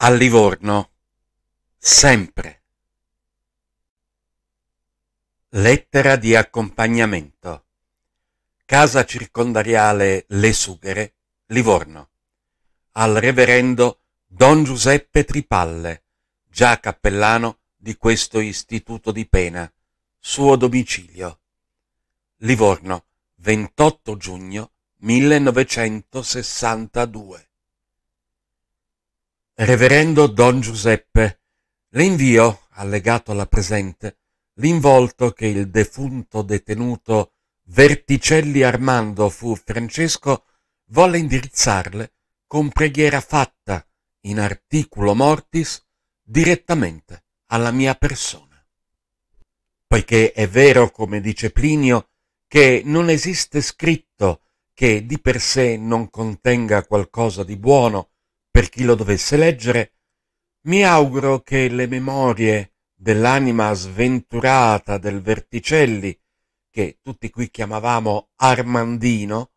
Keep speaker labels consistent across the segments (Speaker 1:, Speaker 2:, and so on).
Speaker 1: a Livorno, sempre. Lettera di accompagnamento. Casa circondariale Le Sughere, Livorno. Al reverendo Don Giuseppe Tripalle, già cappellano di questo istituto di pena, suo domicilio. Livorno, 28 giugno 1962. Reverendo Don Giuseppe, le invio, allegato alla presente, l'involto che il defunto detenuto Verticelli Armando fu Francesco volle indirizzarle con preghiera fatta in articulo mortis direttamente alla mia persona. Poiché è vero, come dice Plinio, che non esiste scritto che di per sé non contenga qualcosa di buono per chi lo dovesse leggere, mi auguro che le memorie dell'anima sventurata del Verticelli, che tutti qui chiamavamo Armandino,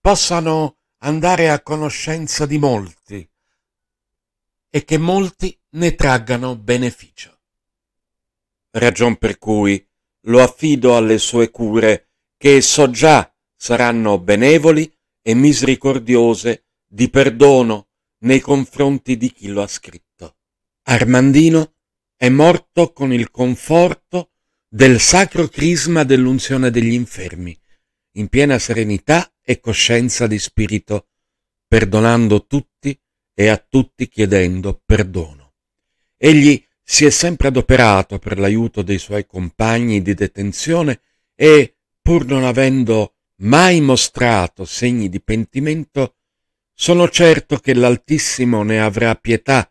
Speaker 1: possano andare a conoscenza di molti e che molti ne traggano beneficio. Ragion per cui lo affido alle sue cure, che so già saranno benevoli e misericordiose di perdono nei confronti di chi lo ha scritto. Armandino è morto con il conforto del sacro crisma dell'unzione degli infermi, in piena serenità e coscienza di spirito, perdonando tutti e a tutti chiedendo perdono. Egli si è sempre adoperato per l'aiuto dei suoi compagni di detenzione e, pur non avendo mai mostrato segni di pentimento, sono certo che l'Altissimo ne avrà pietà,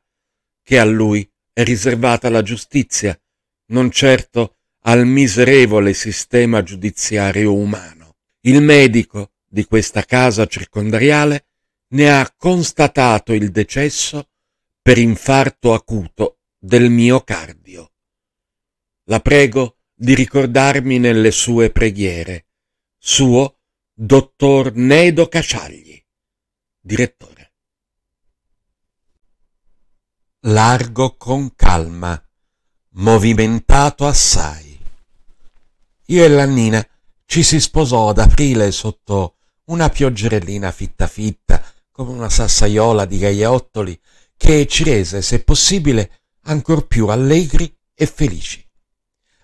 Speaker 1: che a lui è riservata la giustizia, non certo al miserevole sistema giudiziario umano. Il medico di questa casa circondariale ne ha constatato il decesso per infarto acuto del miocardio. La prego di ricordarmi nelle sue preghiere. Suo dottor Nedo Casciagli direttore. Largo con calma, movimentato assai. Io e Lannina ci si sposò ad aprile sotto una pioggerellina fitta fitta, come una sassaiola di gaiottoli, che ci rese, se possibile, ancor più allegri e felici.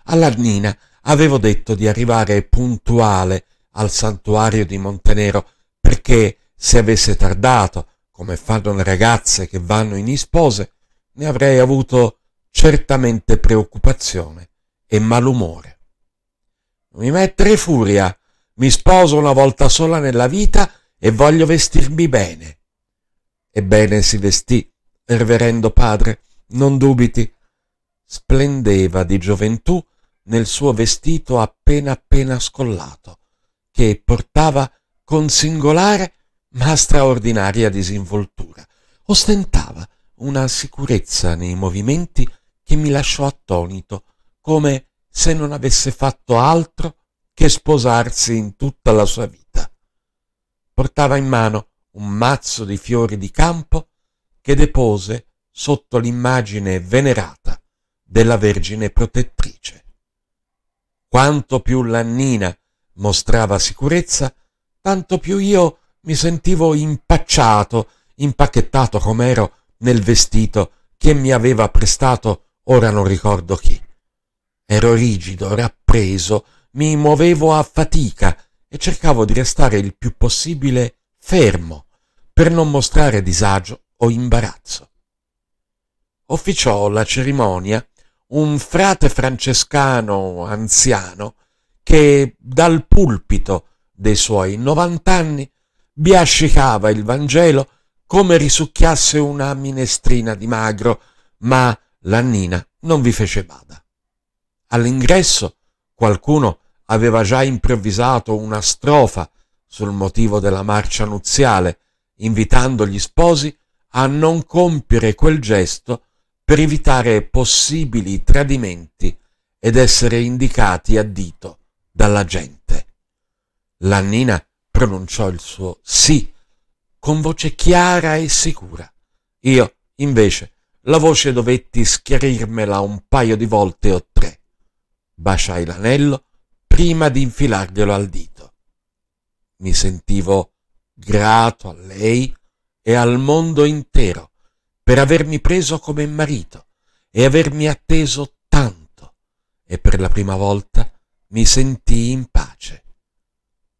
Speaker 1: All'annina avevo detto di arrivare puntuale al santuario di Montenero perché se avesse tardato, come fanno le ragazze che vanno in ispose, ne avrei avuto certamente preoccupazione e malumore. Mi mettere furia, mi sposo una volta sola nella vita e voglio vestirmi bene. Ebbene si vestì, reverendo padre, non dubiti. Splendeva di gioventù nel suo vestito appena appena scollato, che portava con singolare ma straordinaria disinvoltura. Ostentava una sicurezza nei movimenti che mi lasciò attonito, come se non avesse fatto altro che sposarsi in tutta la sua vita. Portava in mano un mazzo di fiori di campo che depose sotto l'immagine venerata della Vergine protettrice. Quanto più Lannina mostrava sicurezza, tanto più io mi sentivo impacciato, impacchettato com'ero nel vestito che mi aveva prestato ora non ricordo chi. Ero rigido, rappreso, mi muovevo a fatica e cercavo di restare il più possibile fermo per non mostrare disagio o imbarazzo. Officiò la cerimonia un frate francescano anziano che dal pulpito dei suoi novant'anni biascicava il Vangelo come risucchiasse una minestrina di magro, ma l'annina non vi fece bada. All'ingresso qualcuno aveva già improvvisato una strofa sul motivo della marcia nuziale, invitando gli sposi a non compiere quel gesto per evitare possibili tradimenti ed essere indicati a dito dalla gente. L'annina pronunciò il suo sì, con voce chiara e sicura. Io, invece, la voce dovetti schiarirmela un paio di volte o tre. Baciai l'anello prima di infilarglielo al dito. Mi sentivo grato a lei e al mondo intero per avermi preso come marito e avermi atteso tanto e per la prima volta mi sentii in pace.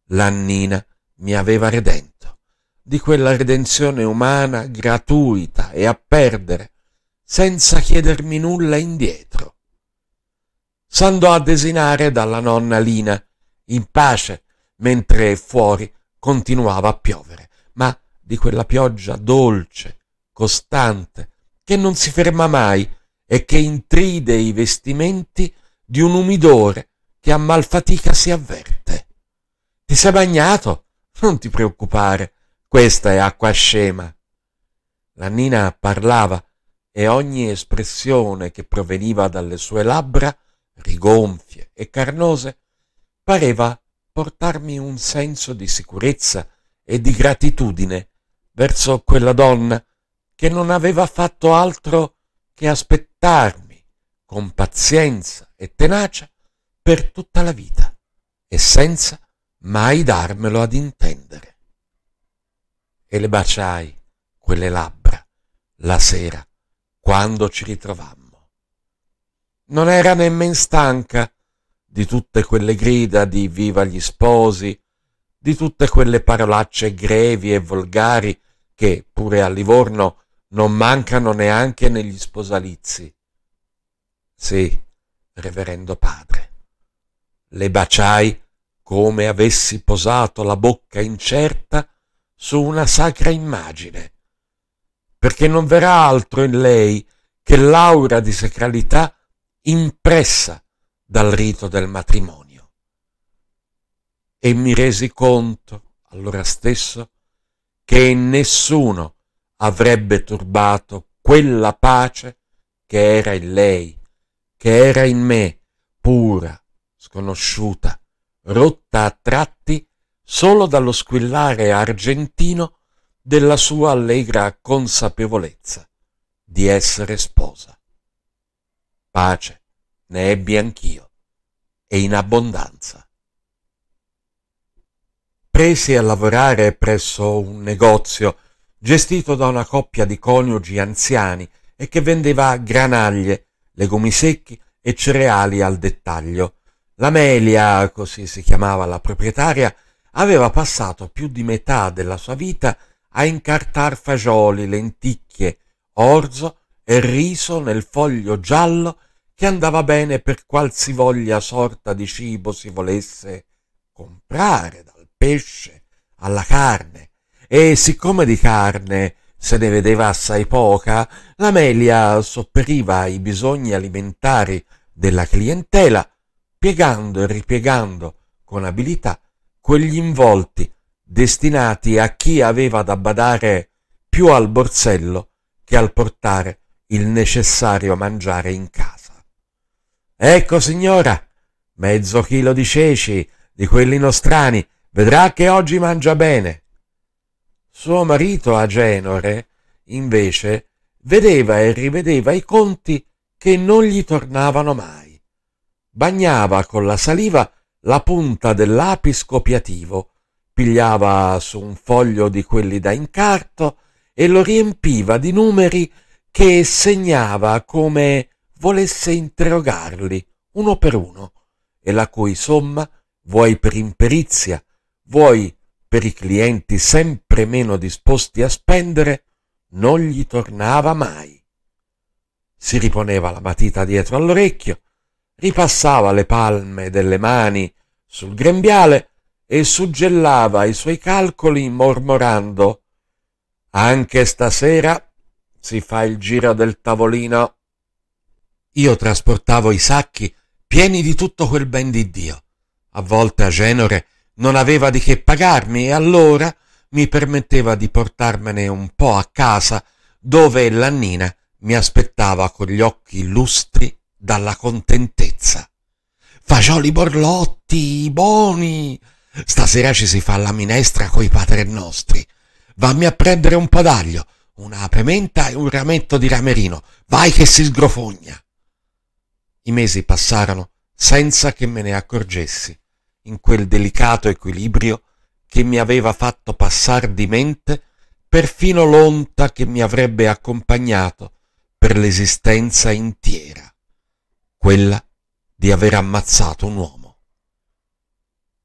Speaker 1: L'Annina mi aveva redento, di quella redenzione umana gratuita e a perdere, senza chiedermi nulla indietro. S'andò a desinare dalla nonna Lina, in pace, mentre fuori continuava a piovere, ma di quella pioggia dolce, costante, che non si ferma mai e che intride i vestimenti di un umidore che a malfatica si avverte. Ti sei bagnato? Non ti preoccupare, questa è acqua scema. La Nina parlava e ogni espressione che proveniva dalle sue labbra, rigonfie e carnose, pareva portarmi un senso di sicurezza e di gratitudine verso quella donna che non aveva fatto altro che aspettarmi con pazienza e tenacia per tutta la vita e senza mai darmelo ad intendere. E le baciai, quelle labbra, la sera, quando ci ritrovammo. Non era nemmen stanca di tutte quelle grida di viva gli sposi, di tutte quelle parolacce grevi e volgari che, pure a Livorno, non mancano neanche negli sposalizi. Sì, reverendo padre, le baciai come avessi posato la bocca incerta su una sacra immagine, perché non verrà altro in lei che l'aura di sacralità impressa dal rito del matrimonio. E mi resi conto, allora stesso, che nessuno avrebbe turbato quella pace che era in lei, che era in me, pura, sconosciuta, rotta a tratti solo dallo squillare argentino della sua allegra consapevolezza di essere sposa. Pace ne ebbi anch'io e in abbondanza. Presi a lavorare presso un negozio gestito da una coppia di coniugi anziani e che vendeva granaglie, legumi secchi e cereali al dettaglio, L'amelia, così si chiamava la proprietaria, aveva passato più di metà della sua vita a incartar fagioli, lenticchie, orzo e riso nel foglio giallo che andava bene per qualsivoglia sorta di cibo si volesse comprare, dal pesce alla carne. E siccome di carne se ne vedeva assai poca, l'Amelia sopperiva ai bisogni alimentari della clientela piegando e ripiegando con abilità quegli involti destinati a chi aveva da badare più al borsello che al portare il necessario mangiare in casa. Ecco, signora, mezzo chilo di ceci, di quelli nostrani, vedrà che oggi mangia bene. Suo marito Agenore, invece, vedeva e rivedeva i conti che non gli tornavano mai bagnava con la saliva la punta copiativo, pigliava su un foglio di quelli da incarto e lo riempiva di numeri che segnava come volesse interrogarli uno per uno, e la cui somma, vuoi per imperizia, vuoi per i clienti sempre meno disposti a spendere, non gli tornava mai. Si riponeva la matita dietro all'orecchio ripassava le palme delle mani sul grembiale e suggellava i suoi calcoli mormorando anche stasera si fa il giro del tavolino io trasportavo i sacchi pieni di tutto quel ben di dio a volte genore non aveva di che pagarmi e allora mi permetteva di portarmene un po a casa dove l'annina mi aspettava con gli occhi lustri dalla contentezza. Fagioli borlotti, buoni! Stasera ci si fa la minestra coi paternostri. Vammi a prendere un po' d'aglio, una pementa e un rametto di ramerino. Vai che si sgrofogna! I mesi passarono senza che me ne accorgessi, in quel delicato equilibrio che mi aveva fatto passar di mente perfino l'onta che mi avrebbe accompagnato per l'esistenza intera quella di aver ammazzato un uomo.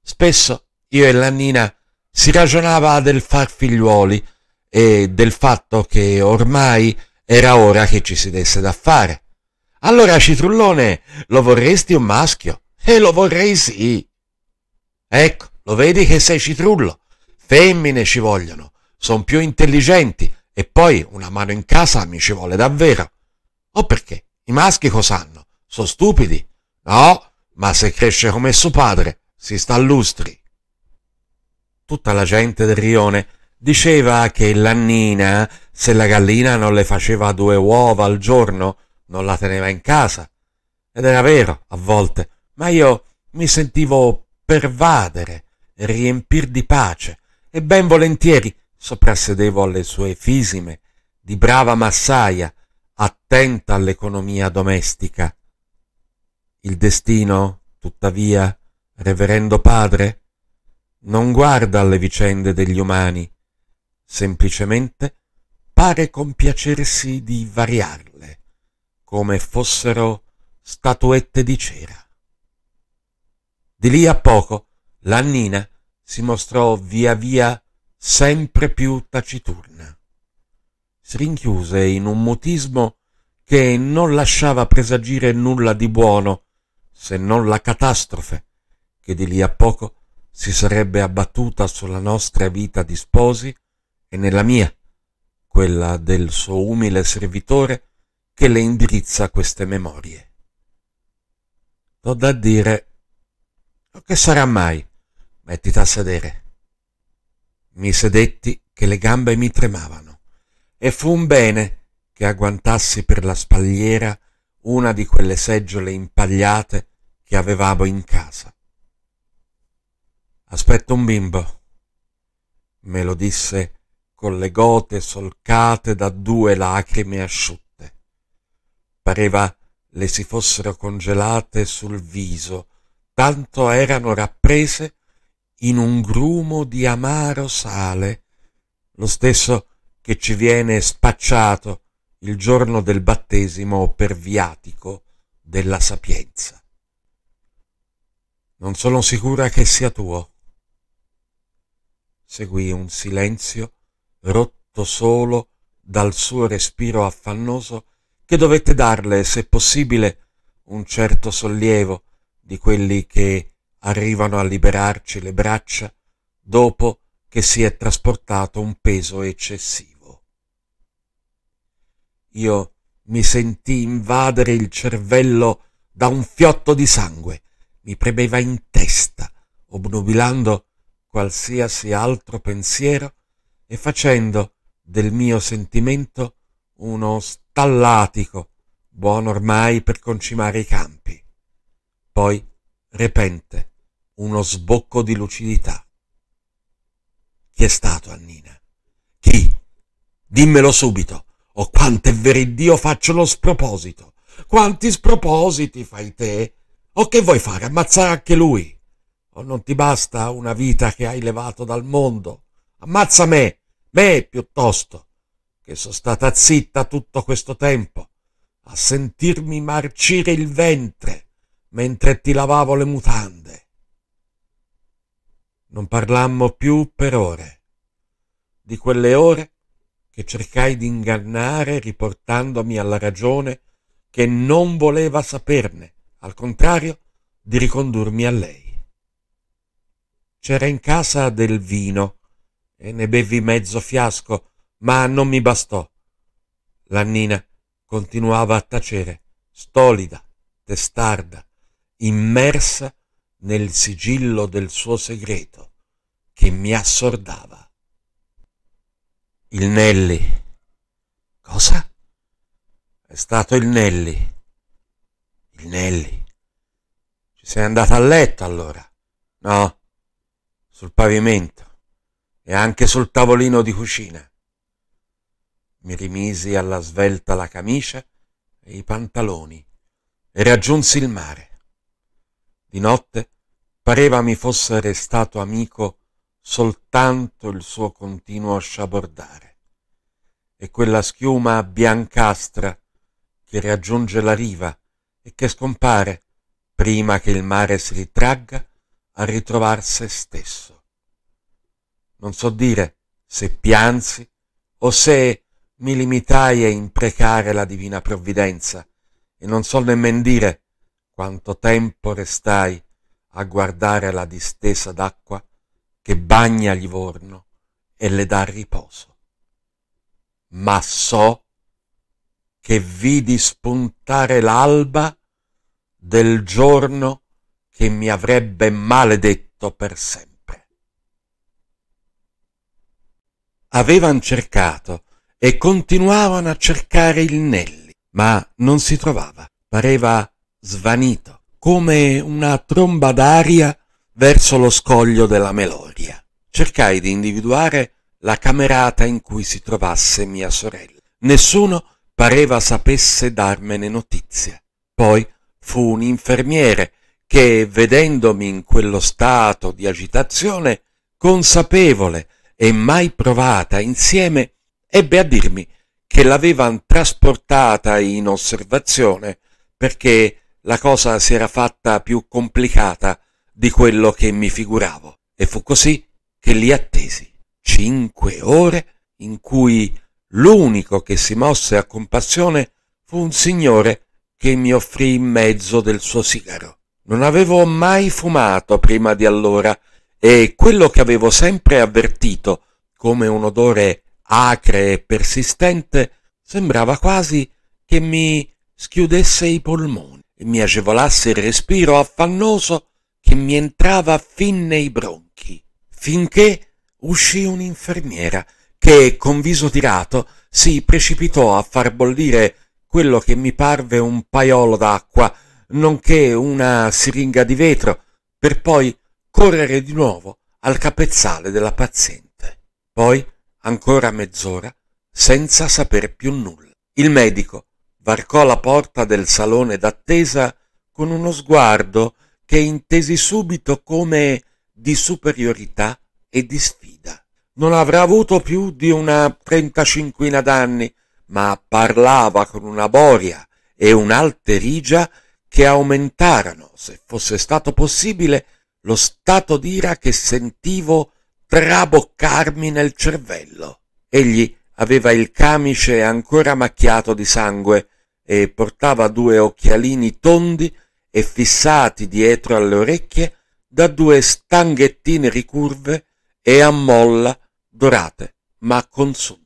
Speaker 1: Spesso io e Lannina si ragionava del far figliuoli e del fatto che ormai era ora che ci si desse da fare. Allora, Citrullone, lo vorresti un maschio? E eh, lo vorrei sì. Ecco, lo vedi che sei citrullo. Femmine ci vogliono, sono più intelligenti e poi una mano in casa mi ci vuole davvero. O perché? I maschi cos'hanno? sono stupidi. No, ma se cresce come suo padre, si sta a lustri. Tutta la gente del rione diceva che l'annina, se la gallina non le faceva due uova al giorno, non la teneva in casa. Ed era vero, a volte, ma io mi sentivo pervadere, riempir di pace, e ben volentieri soprassedevo alle sue fisime, di brava massaia, attenta all'economia domestica, il destino, tuttavia, reverendo padre, non guarda alle vicende degli umani, semplicemente pare compiacersi di variarle, come fossero statuette di cera. Di lì a poco l'annina si mostrò via via sempre più taciturna. Si rinchiuse in un mutismo che non lasciava presagire nulla di buono se non la catastrofe che di lì a poco si sarebbe abbattuta sulla nostra vita di sposi e nella mia, quella del suo umile servitore che le indirizza queste memorie. Ho da dire, che sarà mai? Mettiti a sedere. Mi sedetti che le gambe mi tremavano e fu un bene che agguantassi per la spalliera una di quelle seggiole impagliate che avevamo in casa. Aspetta un bimbo, me lo disse con le gote solcate da due lacrime asciutte. Pareva le si fossero congelate sul viso, tanto erano rapprese in un grumo di amaro sale, lo stesso che ci viene spacciato il giorno del battesimo per viatico della sapienza. Non sono sicura che sia tuo. Seguì un silenzio rotto solo dal suo respiro affannoso che dovette darle, se possibile, un certo sollievo di quelli che arrivano a liberarci le braccia dopo che si è trasportato un peso eccessivo. Io mi sentii invadere il cervello da un fiotto di sangue mi premeva in testa, obnubilando qualsiasi altro pensiero e facendo del mio sentimento uno stallatico, buono ormai per concimare i campi. Poi, repente, uno sbocco di lucidità. Chi è stato Annina? Chi? Dimmelo subito, o oh, quanto è vero Dio faccio lo sproposito. Quanti spropositi fai te? O oh, che vuoi fare? Ammazzare anche lui? O oh, non ti basta una vita che hai levato dal mondo? Ammazza me, me piuttosto, che sono stata zitta tutto questo tempo, a sentirmi marcire il ventre mentre ti lavavo le mutande. Non parlammo più per ore. Di quelle ore che cercai di ingannare riportandomi alla ragione che non voleva saperne al contrario di ricondurmi a lei c'era in casa del vino e ne bevvi mezzo fiasco ma non mi bastò lannina continuava a tacere stolida testarda immersa nel sigillo del suo segreto che mi assordava. Il Nelli. Cosa? È stato il Nelli Pinelli, ci sei andata a letto allora? No, sul pavimento e anche sul tavolino di cucina. Mi rimisi alla svelta la camicia e i pantaloni e raggiunsi il mare. Di notte pareva mi fosse restato amico soltanto il suo continuo sciabordare e quella schiuma biancastra che raggiunge la riva e che scompare prima che il mare si ritragga a ritrovar se stesso. Non so dire se piansi o se mi limitai a imprecare la divina provvidenza e non so nemmen dire quanto tempo restai a guardare la distesa d'acqua che bagna Livorno e le dà riposo. Ma so che vidi spuntare l'alba del giorno che mi avrebbe maledetto per sempre. Avevan cercato e continuavano a cercare il Nelli, ma non si trovava, pareva svanito, come una tromba d'aria verso lo scoglio della Meloria. Cercai di individuare la camerata in cui si trovasse mia sorella. Nessuno pareva sapesse darmene notizia. Poi fu un infermiere che, vedendomi in quello stato di agitazione, consapevole e mai provata insieme, ebbe a dirmi che l'avevan trasportata in osservazione perché la cosa si era fatta più complicata di quello che mi figuravo. E fu così che li attesi cinque ore in cui l'unico che si mosse a compassione fu un signore che mi offrì in mezzo del suo sigaro. Non avevo mai fumato prima di allora e quello che avevo sempre avvertito come un odore acre e persistente sembrava quasi che mi schiudesse i polmoni e mi agevolasse il respiro affannoso che mi entrava fin nei bronchi, finché uscì un'infermiera che, con viso tirato, si precipitò a far bollire quello che mi parve un paiolo d'acqua, nonché una siringa di vetro, per poi correre di nuovo al capezzale della paziente. Poi ancora mezz'ora senza saper più nulla. Il medico varcò la porta del salone d'attesa con uno sguardo che intesi subito come di superiorità e di non avrà avuto più di una trentacinquina d'anni, ma parlava con una boria e un'alterigia che aumentarono, se fosse stato possibile, lo stato d'ira che sentivo traboccarmi nel cervello. Egli aveva il camice ancora macchiato di sangue e portava due occhialini tondi e fissati dietro alle orecchie da due stanghettine ricurve e a molla dorate, ma consunte.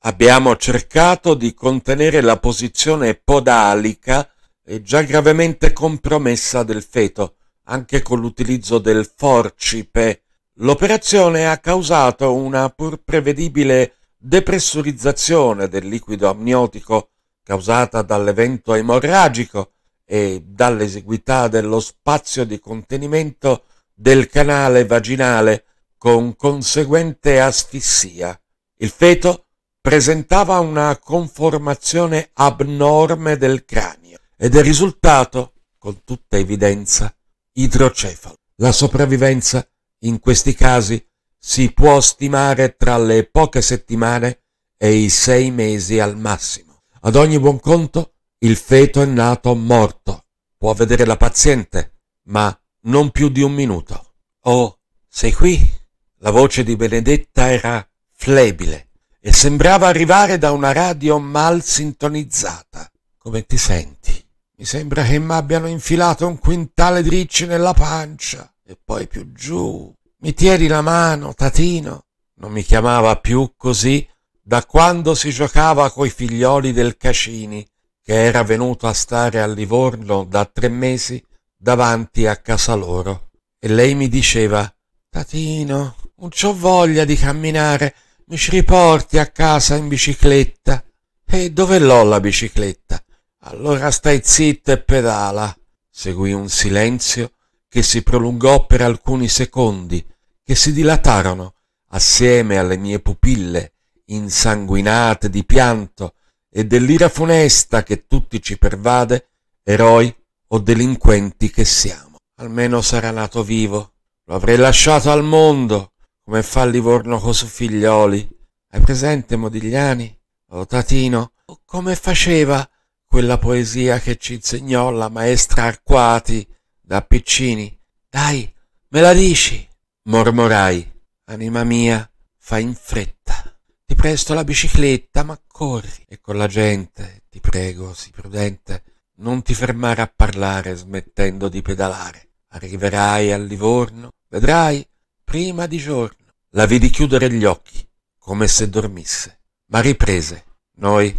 Speaker 1: Abbiamo cercato di contenere la posizione podalica e già gravemente compromessa del feto, anche con l'utilizzo del forcipe. L'operazione ha causato una pur prevedibile depressurizzazione del liquido amniotico causata dall'evento emorragico e dall'eseguità dello spazio di contenimento del canale vaginale con conseguente asfissia. Il feto presentava una conformazione abnorme del cranio ed è risultato, con tutta evidenza, idrocefalo. La sopravvivenza in questi casi si può stimare tra le poche settimane e i sei mesi al massimo. Ad ogni buon conto, il feto è nato morto. Può vedere la paziente, ma non più di un minuto. Oh, sei qui? La voce di Benedetta era flebile e sembrava arrivare da una radio mal sintonizzata. Come ti senti? Mi sembra che mi abbiano infilato un quintale di ricci nella pancia e poi più giù. Mi tieni la mano, Tatino. Non mi chiamava più così da quando si giocava coi figlioli del Cacini, che era venuto a stare a Livorno da tre mesi davanti a casa loro. E lei mi diceva Tatino, non ho voglia di camminare, mi ci riporti a casa in bicicletta. E dove l'ho la bicicletta? Allora stai zitto e pedala. Seguì un silenzio che si prolungò per alcuni secondi, che si dilatarono assieme alle mie pupille insanguinate di pianto e dell'ira funesta che tutti ci pervade, eroi o delinquenti che siamo. Almeno sarà nato vivo. Lo avrei lasciato al mondo come fa Livorno cosu figlioli. Hai presente Modigliani? O Tatino? O come faceva quella poesia che ci insegnò la maestra Arquati da piccini? Dai, me la dici? Mormorai. Anima mia, fai in fretta. Ti presto la bicicletta, ma corri. E con la gente, ti prego, sii prudente. Non ti fermare a parlare smettendo di pedalare. Arriverai a Livorno, vedrai prima di giorno. La vidi chiudere gli occhi, come se dormisse, ma riprese. Noi,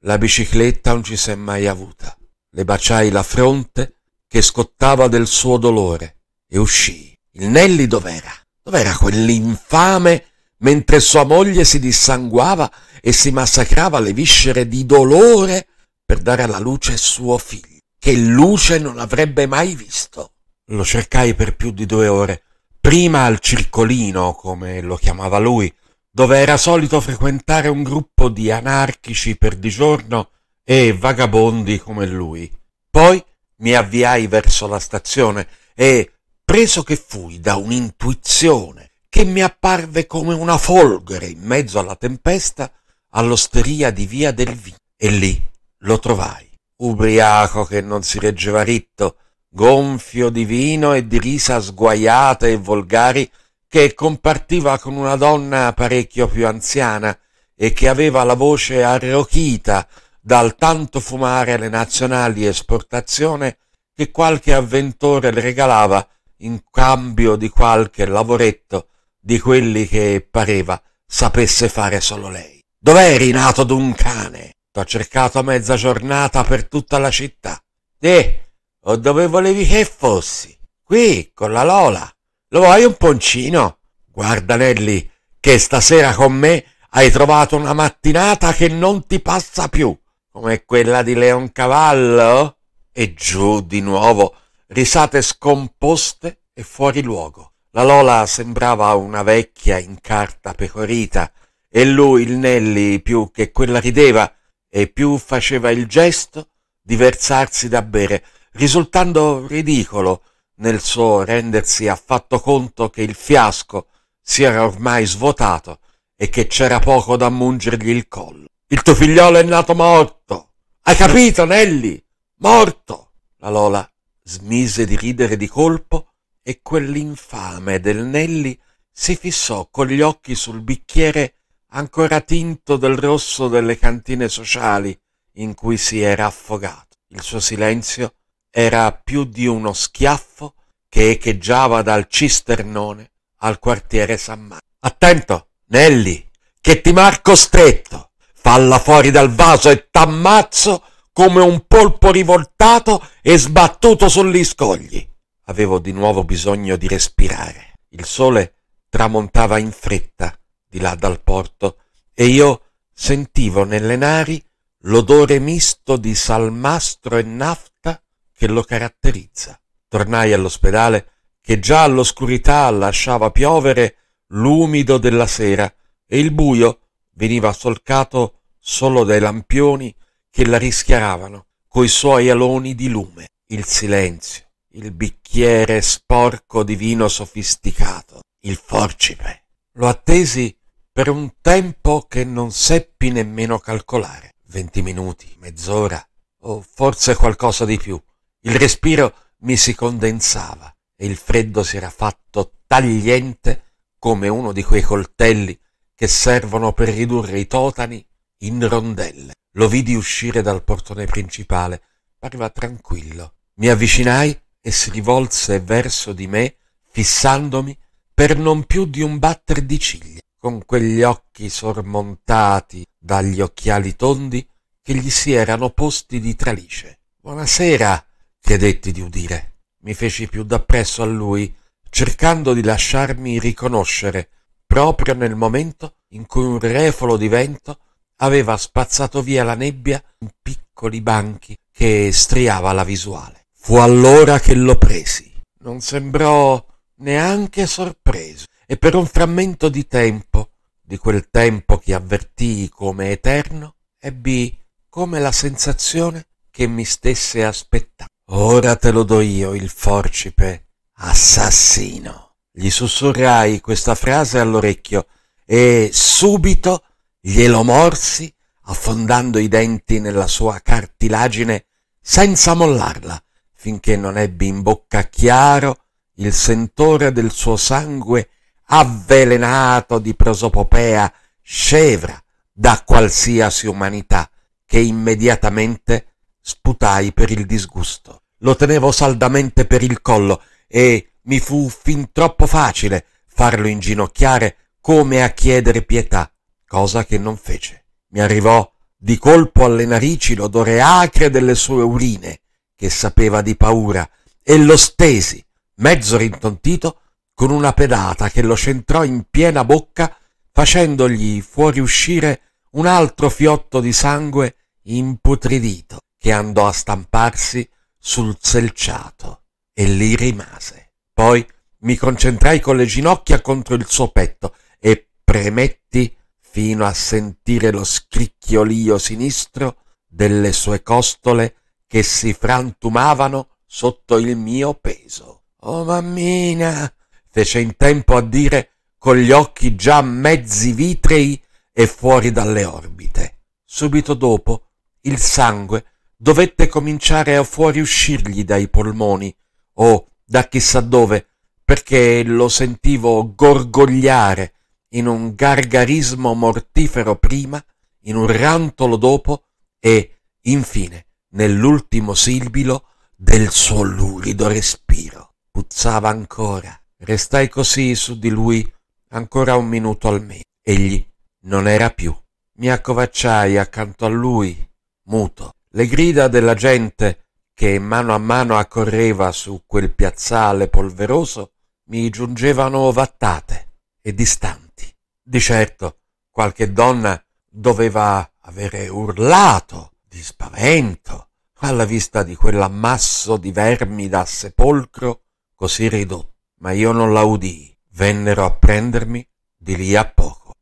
Speaker 1: la bicicletta non ci s'è mai avuta. Le baciai la fronte che scottava del suo dolore e uscii. Il Nelli dov'era? Dov'era quell'infame mentre sua moglie si dissanguava e si massacrava le viscere di dolore per dare alla luce suo figlio, che luce non avrebbe mai visto. Lo cercai per più di due ore, prima al circolino, come lo chiamava lui, dove era solito frequentare un gruppo di anarchici per di giorno e vagabondi come lui. Poi mi avviai verso la stazione e, preso che fui da un'intuizione che mi apparve come una folgore in mezzo alla tempesta, all'osteria di via del Vino, e lì lo trovai, ubriaco che non si reggeva ritto, gonfio di vino e di risa sguaiate e volgari, che compartiva con una donna parecchio più anziana e che aveva la voce arrochita dal tanto fumare le nazionali esportazione che qualche avventore le regalava in cambio di qualche lavoretto di quelli che pareva sapesse fare solo lei. Dov'è rinato d'un cane? T'ho cercato a mezza giornata per tutta la città. Eh, o dove volevi che fossi? Qui, con la Lola. Lo vuoi un poncino? Guarda, Nelly, che stasera con me hai trovato una mattinata che non ti passa più, come quella di Leoncavallo? E giù di nuovo, risate scomposte e fuori luogo. La Lola sembrava una vecchia in carta pecorita, e lui, il Nelli, più che quella rideva e più faceva il gesto di versarsi da bere risultando ridicolo nel suo rendersi affatto conto che il fiasco si era ormai svuotato e che c'era poco da mungergli il collo. Il tuo figliolo è nato morto! Hai capito, Nelli? Morto! La Lola smise di ridere di colpo e quell'infame del Nelli si fissò con gli occhi sul bicchiere ancora tinto del rosso delle cantine sociali in cui si era affogato. Il suo silenzio era più di uno schiaffo che echeggiava dal cisternone al quartiere San Marco. Attento, Nelli, che ti marco stretto, falla fuori dal vaso e t'ammazzo come un polpo rivoltato e sbattuto sugli scogli. Avevo di nuovo bisogno di respirare. Il sole tramontava in fretta di là dal porto e io sentivo nelle nari l'odore misto di salmastro e nafta che lo caratterizza. Tornai all'ospedale che già all'oscurità lasciava piovere l'umido della sera e il buio veniva solcato solo dai lampioni che la rischiaravano coi suoi aloni di lume. Il silenzio, il bicchiere sporco di vino sofisticato, il forcipe. Lo attesi per un tempo che non seppi nemmeno calcolare. Venti minuti, mezz'ora o forse qualcosa di più. Il respiro mi si condensava e il freddo si era fatto tagliente come uno di quei coltelli che servono per ridurre i totani in rondelle. Lo vidi uscire dal portone principale, pareva tranquillo. Mi avvicinai e si rivolse verso di me, fissandomi per non più di un batter di ciglia, con quegli occhi sormontati dagli occhiali tondi che gli si erano posti di tralice. Buonasera, credetti di udire. Mi feci più dappresso a lui, cercando di lasciarmi riconoscere, proprio nel momento in cui un refolo di vento aveva spazzato via la nebbia in piccoli banchi che striava la visuale. Fu allora che lo presi. Non sembrò neanche sorpreso e per un frammento di tempo, di quel tempo che avvertii come eterno, ebbi come la sensazione che mi stesse aspettando. Ora te lo do io, il forcipe assassino. Gli sussurrai questa frase all'orecchio e subito glielo morsi, affondando i denti nella sua cartilagine senza mollarla, finché non ebbi in bocca chiaro il sentore del suo sangue avvelenato di prosopopea scevra da qualsiasi umanità, che immediatamente Sputai per il disgusto. Lo tenevo saldamente per il collo e mi fu fin troppo facile farlo inginocchiare come a chiedere pietà, cosa che non fece. Mi arrivò di colpo alle narici l'odore acre delle sue urine, che sapeva di paura, e lo stesi, mezzo rintontito, con una pedata che lo centrò in piena bocca, facendogli fuoriuscire un altro fiotto di sangue imputridito che andò a stamparsi sul selciato e lì rimase. Poi mi concentrai con le ginocchia contro il suo petto e premetti fino a sentire lo scricchiolio sinistro delle sue costole che si frantumavano sotto il mio peso. Oh mammina! fece in tempo a dire con gli occhi già mezzi vitrei e fuori dalle orbite. Subito dopo il sangue dovette cominciare a fuoriuscirgli dai polmoni o da chissà dove, perché lo sentivo gorgogliare in un gargarismo mortifero prima, in un rantolo dopo e, infine, nell'ultimo silbilo del suo lurido respiro. Puzzava ancora. Restai così su di lui ancora un minuto almeno. Egli non era più. Mi accovacciai accanto a lui, muto, le grida della gente che mano a mano accorreva su quel piazzale polveroso mi giungevano ovattate e distanti. Di certo, qualche donna doveva avere urlato di spavento alla vista di quell'ammasso di vermi da sepolcro così ridotto, ma io non la udii. Vennero a prendermi di lì a poco.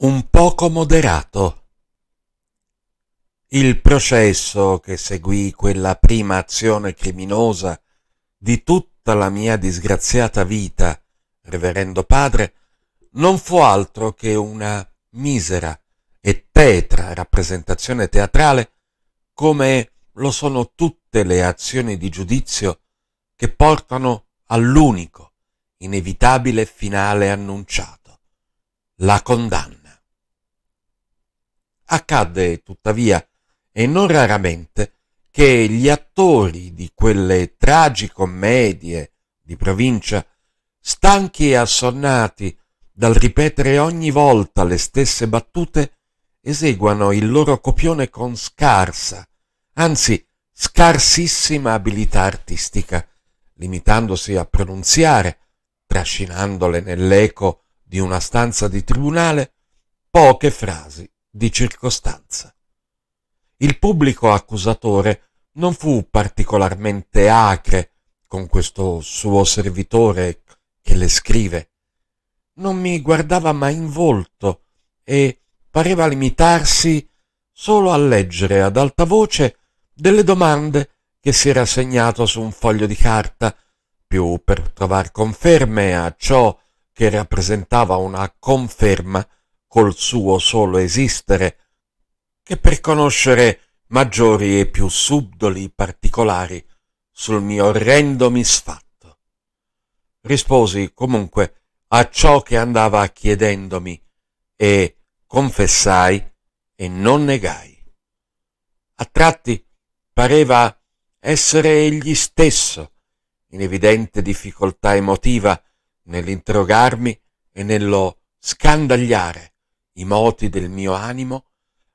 Speaker 1: Un poco moderato il processo che seguì quella prima azione criminosa di tutta la mia disgraziata vita, reverendo padre, non fu altro che una misera e tetra rappresentazione teatrale come lo sono tutte le azioni di giudizio che portano all'unico, inevitabile finale annunciato, la condanna. Accadde, tuttavia, e non raramente che gli attori di quelle tragicommedie di provincia, stanchi e assonnati dal ripetere ogni volta le stesse battute, eseguano il loro copione con scarsa, anzi scarsissima abilità artistica, limitandosi a pronunziare, trascinandole nell'eco di una stanza di tribunale, poche frasi di circostanza. Il pubblico accusatore non fu particolarmente acre con questo suo servitore che le scrive. Non mi guardava mai in volto e pareva limitarsi solo a leggere ad alta voce delle domande che si era segnato su un foglio di carta, più per trovar conferme a ciò che rappresentava una conferma col suo solo esistere che per conoscere maggiori e più subdoli particolari sul mio orrendo misfatto. Risposi comunque a ciò che andava chiedendomi e confessai e non negai. A tratti pareva essere egli stesso, in evidente difficoltà emotiva, nell'interrogarmi e nello scandagliare i moti del mio animo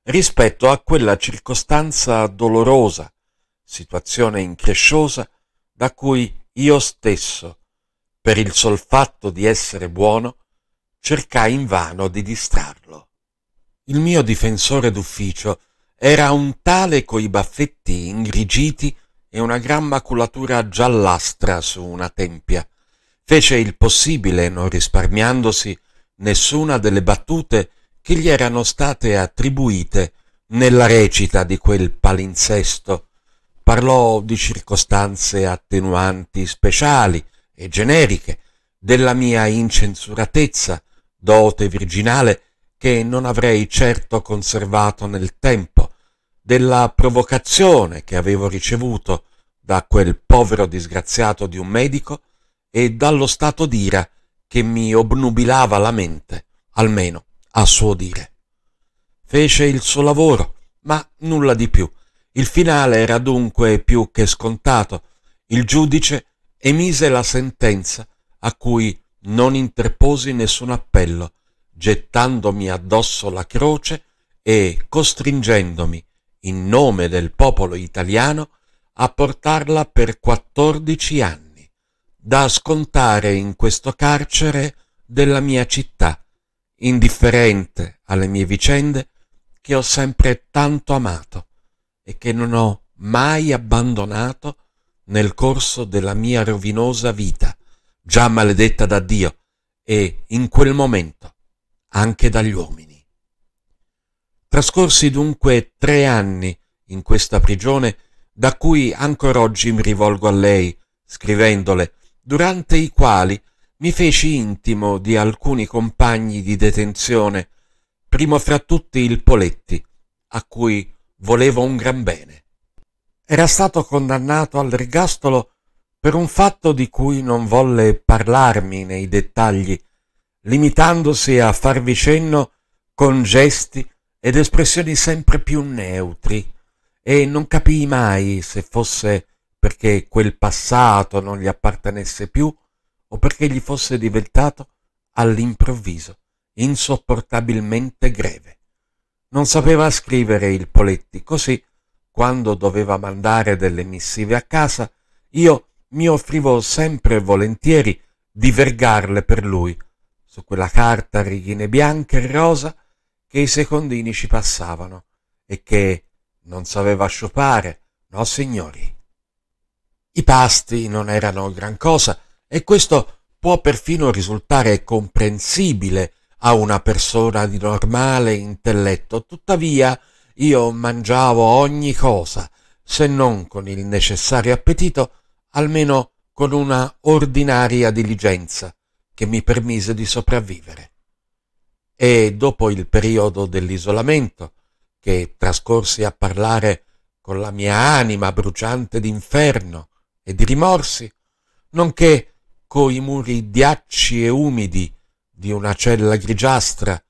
Speaker 1: rispetto a quella circostanza dolorosa, situazione incresciosa, da cui io stesso, per il sol fatto di essere buono, cercai invano di distrarlo. Il mio difensore d'ufficio era un tale coi baffetti ingrigiti e una gran maculatura giallastra su una tempia. Fece il possibile, non risparmiandosi nessuna delle battute che gli erano state attribuite nella recita di quel palinsesto. Parlò di circostanze attenuanti speciali e generiche, della mia incensuratezza, dote virginale che non avrei certo conservato nel tempo, della provocazione che avevo ricevuto da quel povero disgraziato di un medico e dallo stato d'ira che mi obnubilava la mente, almeno a suo dire. Fece il suo lavoro, ma nulla di più. Il finale era dunque più che scontato. Il giudice emise la sentenza a cui non interposi nessun appello, gettandomi addosso la croce e costringendomi, in nome del popolo italiano, a portarla per quattordici anni, da scontare in questo carcere della mia città, indifferente alle mie vicende, che ho sempre tanto amato e che non ho mai abbandonato nel corso della mia rovinosa vita, già maledetta da Dio e in quel momento anche dagli uomini. Trascorsi dunque tre anni in questa prigione, da cui ancora oggi mi rivolgo a lei, scrivendole, durante i quali mi feci intimo di alcuni compagni di detenzione, primo fra tutti il Poletti, a cui volevo un gran bene. Era stato condannato all'ergastolo per un fatto di cui non volle parlarmi nei dettagli, limitandosi a farvi cenno con gesti ed espressioni sempre più neutri, e non capii mai se fosse perché quel passato non gli appartenesse più o perché gli fosse diventato all'improvviso insopportabilmente greve. Non sapeva scrivere il Poletti, così, quando doveva mandare delle missive a casa, io mi offrivo sempre e volentieri di vergarle per lui, su quella carta a righine bianche e rosa che i secondini ci passavano e che non sapeva sciupare, no signori. I pasti non erano gran cosa, e questo può perfino risultare comprensibile a una persona di normale intelletto. Tuttavia io mangiavo ogni cosa, se non con il necessario appetito, almeno con una ordinaria diligenza che mi permise di sopravvivere. E dopo il periodo dell'isolamento, che trascorsi a parlare con la mia anima bruciante d'inferno e di rimorsi, nonché coi muri diacci e umidi di una cella grigiastra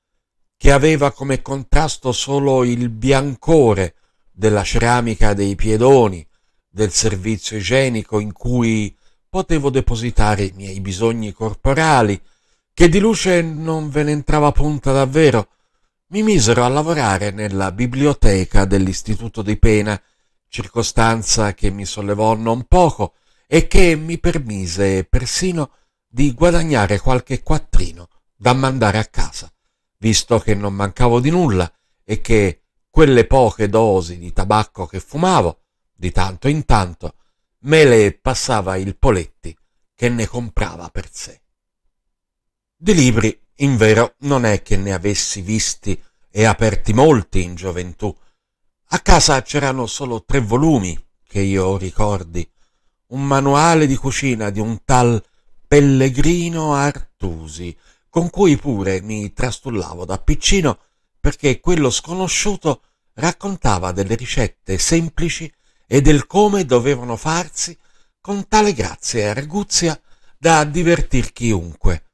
Speaker 1: che aveva come contrasto solo il biancore della ceramica dei piedoni, del servizio igienico in cui potevo depositare i miei bisogni corporali, che di luce non ve ne entrava punta davvero, mi misero a lavorare nella biblioteca dell'istituto di pena, circostanza che mi sollevò non poco e che mi permise persino di guadagnare qualche quattrino da mandare a casa, visto che non mancavo di nulla e che quelle poche dosi di tabacco che fumavo, di tanto in tanto, me le passava il Poletti, che ne comprava per sé. Di libri, invero, non è che ne avessi visti e aperti molti in gioventù. A casa c'erano solo tre volumi, che io ricordi, un manuale di cucina di un tal Pellegrino Artusi, con cui pure mi trastullavo da piccino perché quello sconosciuto raccontava delle ricette semplici e del come dovevano farsi con tale grazia e arguzia da divertir chiunque.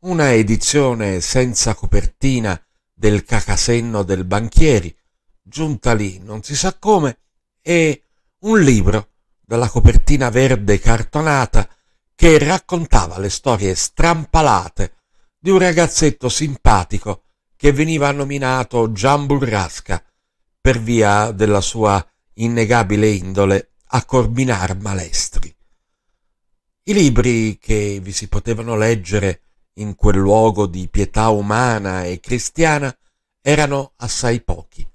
Speaker 1: Una edizione senza copertina del cacasenno del banchieri, giunta lì non si sa come, e un libro dalla copertina verde cartonata che raccontava le storie strampalate di un ragazzetto simpatico che veniva nominato Gian Burrasca per via della sua innegabile indole a corbinar malestri. I libri che vi si potevano leggere in quel luogo di pietà umana e cristiana erano assai pochi.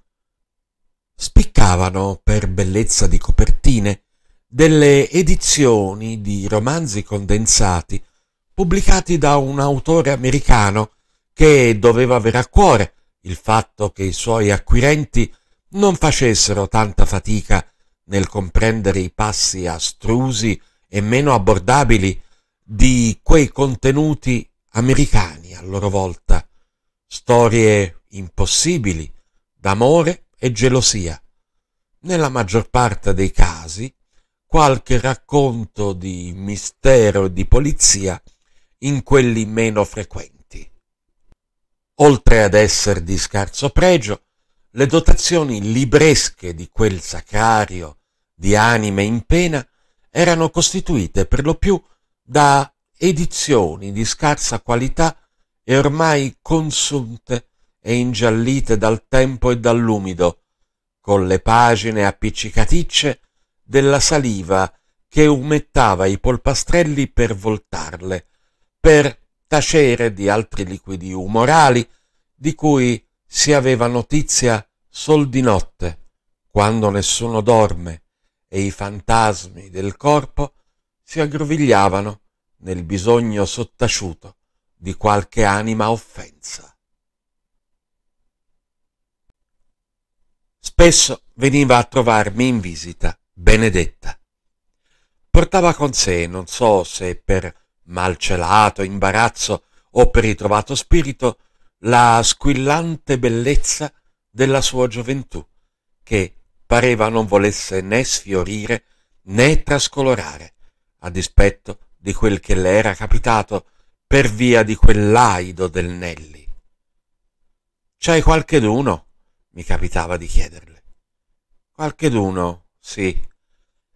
Speaker 1: Spiccavano per bellezza di copertine delle edizioni di romanzi condensati pubblicati da un autore americano che doveva avere a cuore il fatto che i suoi acquirenti non facessero tanta fatica nel comprendere i passi astrusi e meno abbordabili di quei contenuti americani a loro volta, storie impossibili d'amore e gelosia. Nella maggior parte dei casi qualche racconto di mistero e di polizia in quelli meno frequenti. Oltre ad essere di scarso pregio, le dotazioni libresche di quel sacrario di anime in pena erano costituite per lo più da edizioni di scarsa qualità e ormai consunte e ingiallite dal tempo e dall'umido, con le pagine appiccicaticce della saliva che umettava i polpastrelli per voltarle, per tacere di altri liquidi umorali di cui si aveva notizia sol di notte, quando nessuno dorme e i fantasmi del corpo si aggrovigliavano nel bisogno sottaciuto di qualche anima offensa. Spesso veniva a trovarmi in visita benedetta. Portava con sé, non so se per malcelato imbarazzo o per ritrovato spirito, la squillante bellezza della sua gioventù, che pareva non volesse né sfiorire né trascolorare, a dispetto di quel che le era capitato per via di quell'aido del Nelli. C'hai qualcheduno? mi capitava di chiederle. Qualcheduno sì,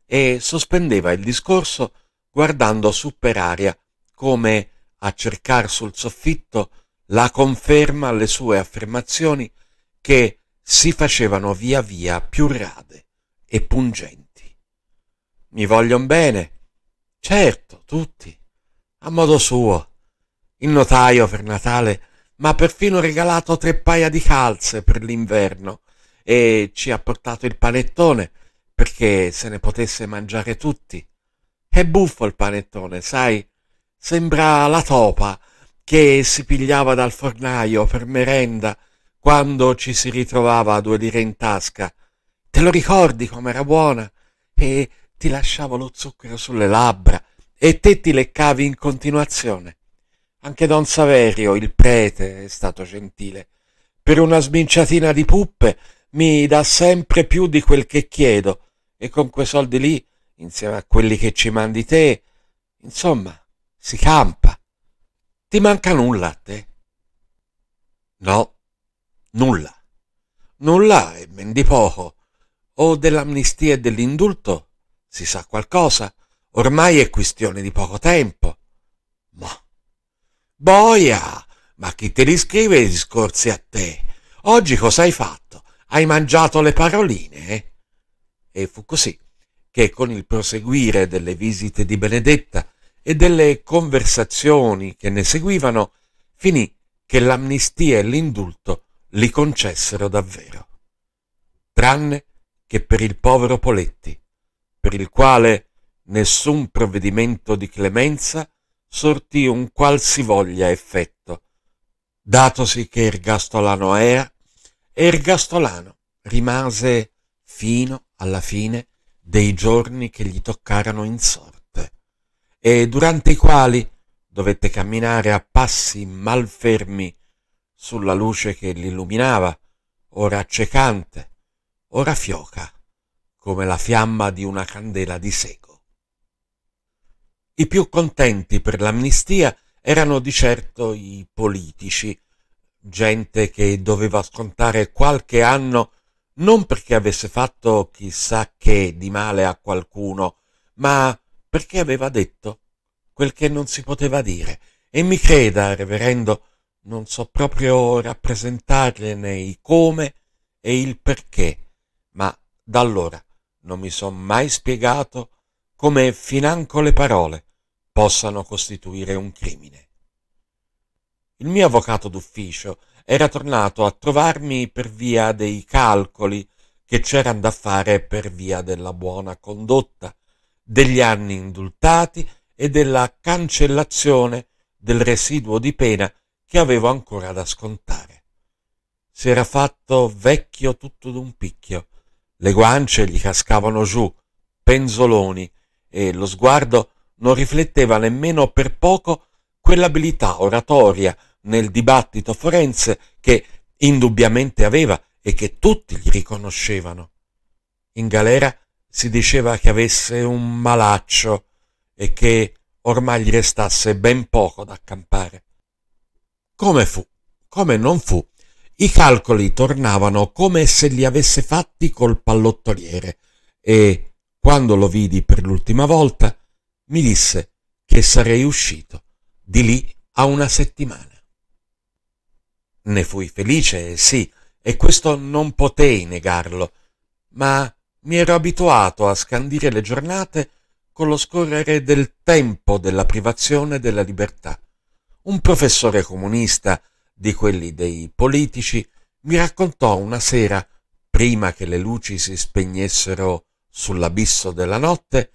Speaker 1: e sospendeva il discorso guardando su per aria, come a cercar sul soffitto la conferma alle sue affermazioni che si facevano via via più rade e pungenti. Mi voglion bene? Certo, tutti. A modo suo. Il notaio per Natale m'ha perfino regalato tre paia di calze per l'inverno e ci ha portato il panettone perché se ne potesse mangiare tutti. È buffo il panettone, sai? Sembra la topa che si pigliava dal fornaio per merenda quando ci si ritrovava a due lire in tasca. Te lo ricordi com'era buona? E ti lasciavo lo zucchero sulle labbra e te ti leccavi in continuazione. Anche don Saverio, il prete, è stato gentile. Per una sminciatina di puppe mi dà sempre più di quel che chiedo e con quei soldi lì, insieme a quelli che ci mandi te, insomma, si campa. Ti manca nulla a te? No, nulla. Nulla e men di poco. O dell'amnistia e dell'indulto si sa qualcosa, ormai è questione di poco tempo. Ma... Boia! Ma chi te li scrive i discorsi a te? Oggi cosa hai fatto? Hai mangiato le paroline? Eh? E fu così che con il proseguire delle visite di Benedetta e delle conversazioni che ne seguivano, finì che l'amnistia e l'indulto li concessero davvero. Tranne che per il povero Poletti, per il quale nessun provvedimento di clemenza sortì un qualsivoglia effetto, datosi che Ergastolano era, Ergastolano rimase fino alla fine dei giorni che gli toccarono in sorte, e durante i quali dovette camminare a passi malfermi sulla luce che l'illuminava, ora accecante, ora fioca, come la fiamma di una candela di seco. I più contenti per l'amnistia erano di certo i politici, gente che doveva scontare qualche anno non perché avesse fatto chissà che di male a qualcuno, ma perché aveva detto quel che non si poteva dire. E mi creda, reverendo, non so proprio rappresentargliene i come e il perché, ma da allora non mi sono mai spiegato come financo le parole possano costituire un crimine. Il mio avvocato d'ufficio era tornato a trovarmi per via dei calcoli che c'eran da fare per via della buona condotta, degli anni indultati e della cancellazione del residuo di pena che avevo ancora da scontare. Si era fatto vecchio tutto d'un picchio, le guance gli cascavano giù, penzoloni, e lo sguardo non rifletteva nemmeno per poco quell'abilità oratoria nel dibattito forense che indubbiamente aveva e che tutti gli riconoscevano. In galera si diceva che avesse un malaccio e che ormai gli restasse ben poco da campare. Come fu, come non fu, i calcoli tornavano come se li avesse fatti col pallottoliere e, quando lo vidi per l'ultima volta, mi disse che sarei uscito di lì a una settimana. Ne fui felice, sì, e questo non potei negarlo, ma mi ero abituato a scandire le giornate con lo scorrere del tempo della privazione della libertà. Un professore comunista, di quelli dei politici, mi raccontò una sera, prima che le luci si spegnessero sull'abisso della notte,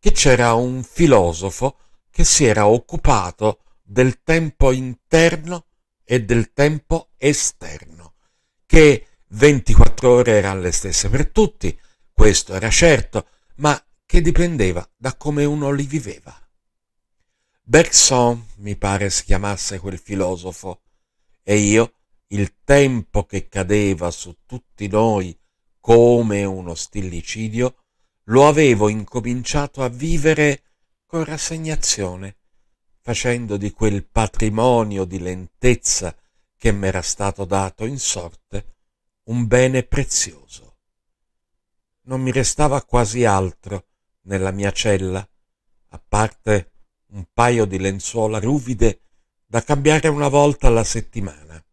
Speaker 1: che c'era un filosofo che si era occupato del tempo interno e del tempo esterno, che 24 ore erano le stesse per tutti, questo era certo, ma che dipendeva da come uno li viveva. Bergson, mi pare si chiamasse quel filosofo, e io, il tempo che cadeva su tutti noi come uno stillicidio, lo avevo incominciato a vivere con rassegnazione facendo di quel patrimonio di lentezza che m'era stato dato in sorte un bene prezioso. Non mi restava quasi altro nella mia cella, a parte un paio di lenzuola ruvide da cambiare una volta alla settimana.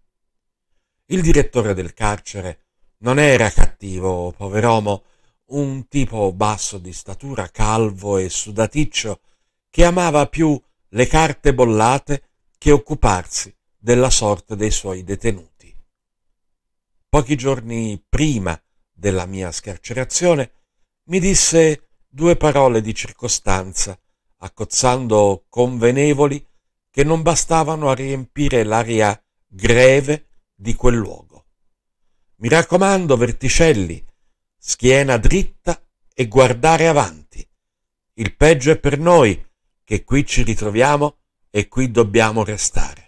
Speaker 1: Il direttore del carcere non era cattivo, pover'uomo, un tipo basso di statura, calvo e sudaticcio, che amava più le carte bollate che occuparsi della sorte dei suoi detenuti. Pochi giorni prima della mia scarcerazione mi disse due parole di circostanza, accozzando convenevoli che non bastavano a riempire l'aria greve di quel luogo. Mi raccomando, verticelli, schiena dritta e guardare avanti. Il peggio è per noi che qui ci ritroviamo e qui dobbiamo restare.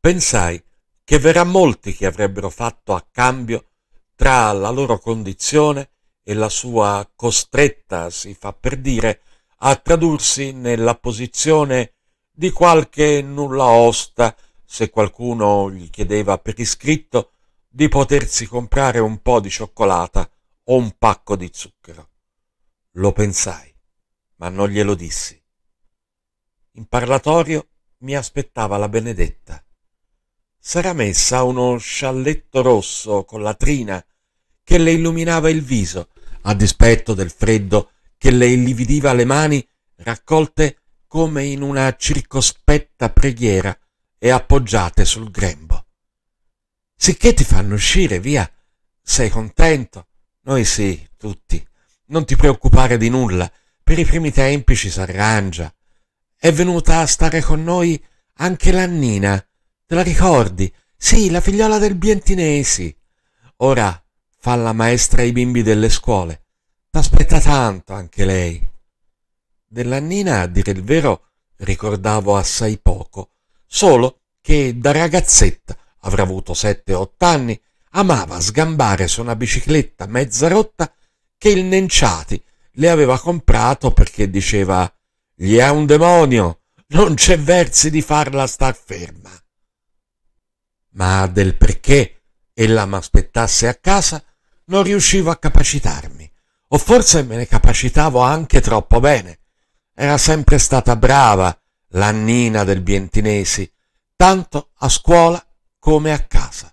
Speaker 1: Pensai che verrà molti che avrebbero fatto a cambio tra la loro condizione e la sua costretta, si fa per dire, a tradursi nella posizione di qualche nulla osta, se qualcuno gli chiedeva per iscritto di potersi comprare un po' di cioccolata o un pacco di zucchero. Lo pensai ma non glielo dissi. In parlatorio mi aspettava la benedetta. S'era messa uno scialletto rosso con la trina che le illuminava il viso, a dispetto del freddo che le illividiva le mani raccolte come in una circospetta preghiera e appoggiate sul grembo. Sicché ti fanno uscire, via. Sei contento? Noi sì, tutti. Non ti preoccupare di nulla per i primi tempi ci s'arrangia. È venuta a stare con noi anche l'Annina. Te la ricordi? Sì, la figliola del Bientinesi. Ora fa la maestra ai bimbi delle scuole. T'aspetta tanto anche lei. Dell'Annina, a dire il vero, ricordavo assai poco, solo che da ragazzetta, avrà avuto sette o otto anni, amava sgambare su una bicicletta mezza rotta che il Nenciati le aveva comprato perché diceva gli è un demonio, non c'è versi di farla star ferma. Ma del perché ella m'aspettasse a casa non riuscivo a capacitarmi, o forse me ne capacitavo anche troppo bene. Era sempre stata brava, l'annina del Bientinesi, tanto a scuola come a casa.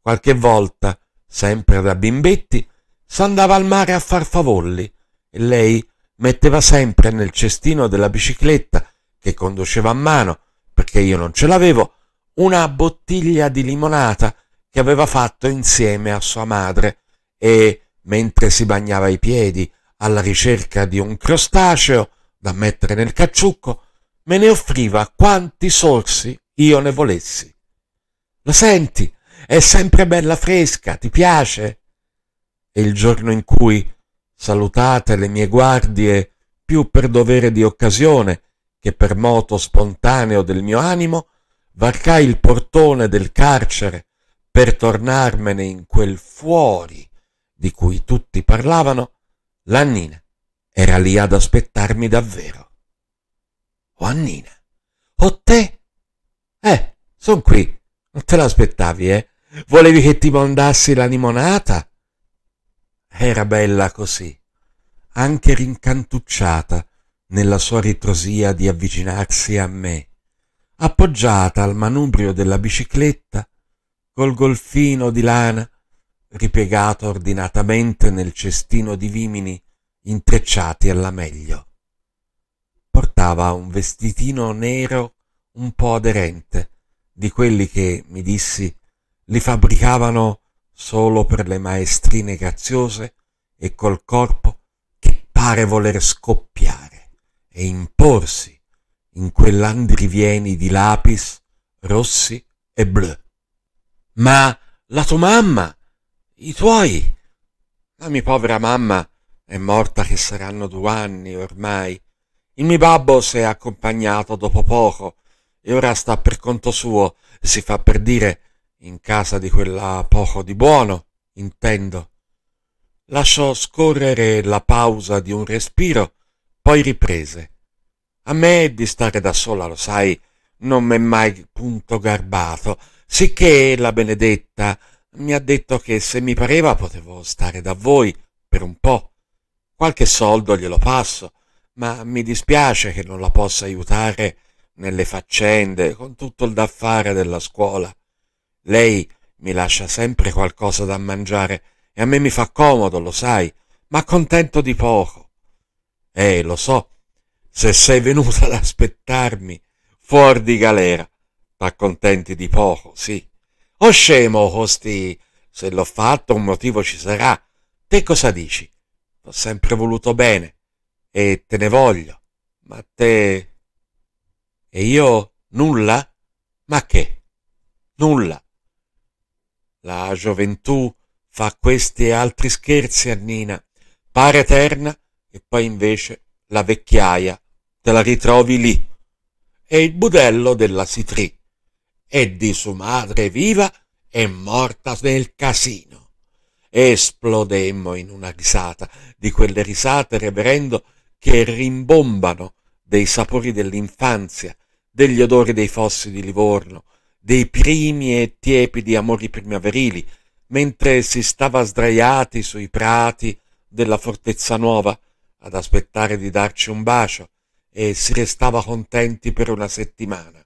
Speaker 1: Qualche volta, sempre da bimbetti, s'andava al mare a far favolli, e lei metteva sempre nel cestino della bicicletta che conduceva a mano, perché io non ce l'avevo, una bottiglia di limonata che aveva fatto insieme a sua madre e, mentre si bagnava i piedi alla ricerca di un crostaceo da mettere nel cacciucco, me ne offriva quanti sorsi io ne volessi. La senti? È sempre bella fresca, ti piace? E il giorno in cui salutate le mie guardie più per dovere di occasione che per moto spontaneo del mio animo, varcai il portone del carcere per tornarmene in quel fuori di cui tutti parlavano, l'annina era lì ad aspettarmi davvero. O oh, Annina, o te? Eh, son qui, non te l'aspettavi, eh? Volevi che ti mandassi la limonata? Era bella così, anche rincantucciata nella sua ritrosia di avvicinarsi a me, appoggiata al manubrio della bicicletta, col golfino di lana ripiegato ordinatamente nel cestino di vimini intrecciati alla meglio. Portava un vestitino nero un po' aderente, di quelli che, mi dissi, li fabbricavano solo per le maestrine graziose e col corpo che pare voler scoppiare e imporsi in quell'andrivieni di lapis rossi e blu. Ma la tua mamma, i tuoi, la mia povera mamma è morta che saranno due anni ormai. Il mio babbo si è accompagnato dopo poco e ora sta per conto suo, si fa per dire, in casa di quella poco di buono, intendo. Lasciò scorrere la pausa di un respiro, poi riprese. A me di stare da sola, lo sai, non m'è mai punto garbato, sicché la benedetta mi ha detto che se mi pareva potevo stare da voi per un po'. Qualche soldo glielo passo, ma mi dispiace che non la possa aiutare nelle faccende, con tutto il da fare della scuola. Lei mi lascia sempre qualcosa da mangiare e a me mi fa comodo, lo sai, ma contento di poco. Eh, lo so, se sei venuta ad aspettarmi fuori di galera, ma contenti di poco, sì. O scemo, costi, se l'ho fatto un motivo ci sarà. Te cosa dici? T'ho sempre voluto bene e te ne voglio, ma te... E io nulla? Ma che? Nulla. La gioventù fa questi e altri scherzi a Nina, pare eterna e poi invece la vecchiaia te la ritrovi lì. E il budello della Sitrì e di sua madre viva e morta nel casino. Esplodemmo in una risata, di quelle risate, reverendo, che rimbombano dei sapori dell'infanzia, degli odori dei fossi di Livorno, dei primi e tiepidi amori primaverili, mentre si stava sdraiati sui prati della fortezza nuova ad aspettare di darci un bacio e si restava contenti per una settimana.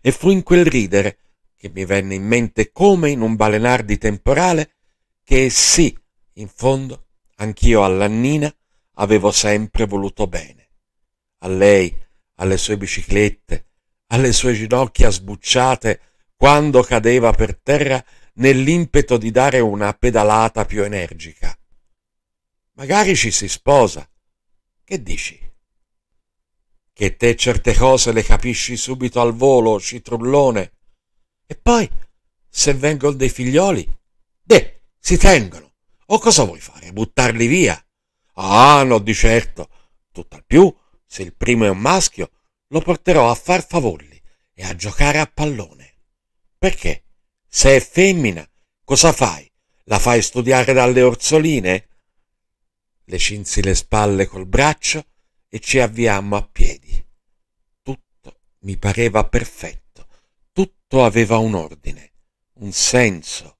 Speaker 1: E fu in quel ridere che mi venne in mente come in un balenar di temporale che sì, in fondo, anch'io alla Nina avevo sempre voluto bene. A lei, alle sue biciclette, alle sue ginocchia sbucciate quando cadeva per terra nell'impeto di dare una pedalata più energica. Magari ci si sposa. Che dici? Che te certe cose le capisci subito al volo, citrullone. E poi, se vengono dei figlioli, de, si tengono. O cosa vuoi fare? Buttarli via? Ah, no, di certo. Tutt'al più, se il primo è un maschio, lo porterò a far favolli e a giocare a pallone. Perché? Se è femmina, cosa fai? La fai studiare dalle orzoline? Le cinsi le spalle col braccio e ci avviammo a piedi. Tutto mi pareva perfetto, tutto aveva un ordine, un senso.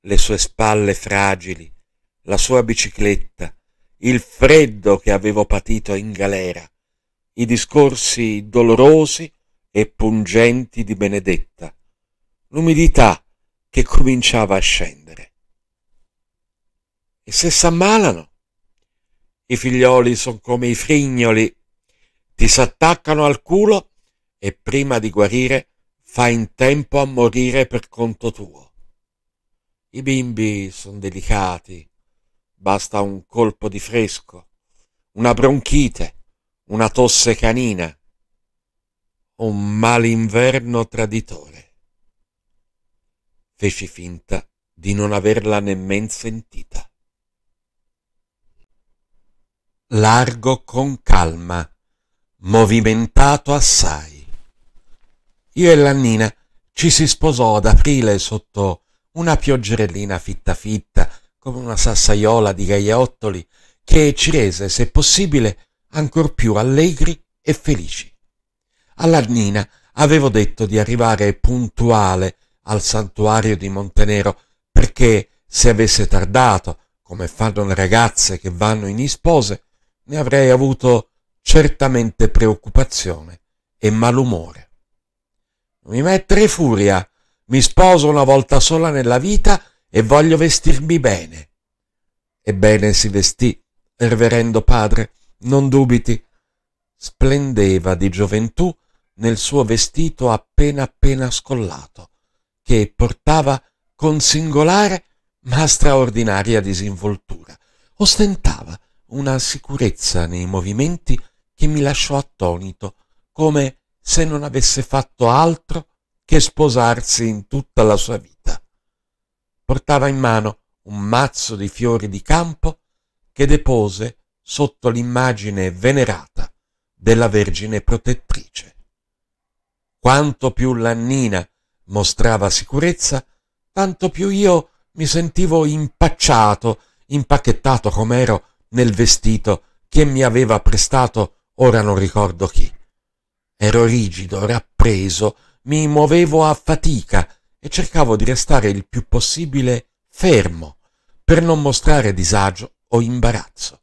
Speaker 1: Le sue spalle fragili, la sua bicicletta, il freddo che avevo patito in galera, i discorsi dolorosi e pungenti di benedetta, l'umidità che cominciava a scendere. E se s'ammalano? I figlioli sono come i frignoli, ti s'attaccano al culo e prima di guarire fai in tempo a morire per conto tuo. I bimbi sono delicati, basta un colpo di fresco, una bronchite, una tosse canina un malinverno traditore. Feci finta di non averla nemmen sentita. Largo con calma, movimentato assai. Io e Lannina ci si sposò ad aprile sotto una pioggerellina fitta fitta, come una sassaiola di gaiottoli, che ci rese, se possibile, ancor più allegri e felici all'Arnina avevo detto di arrivare puntuale al santuario di Montenero perché se avesse tardato, come fanno le ragazze che vanno in ispose, ne avrei avuto certamente preoccupazione e malumore. Mi mettere furia, mi sposo una volta sola nella vita e voglio vestirmi bene. Ebbene si vestì, reverendo padre, non dubiti. Splendeva di gioventù nel suo vestito appena appena scollato, che portava con singolare ma straordinaria disinvoltura. Ostentava una sicurezza nei movimenti che mi lasciò attonito, come se non avesse fatto altro che sposarsi in tutta la sua vita. Portava in mano un mazzo di fiori di campo che depose sotto l'immagine venerata della Vergine protettrice. Quanto più Lannina mostrava sicurezza, tanto più io mi sentivo impacciato, impacchettato com'ero nel vestito che mi aveva prestato ora non ricordo chi. Ero rigido, rappreso, mi muovevo a fatica e cercavo di restare il più possibile fermo per non mostrare disagio o imbarazzo.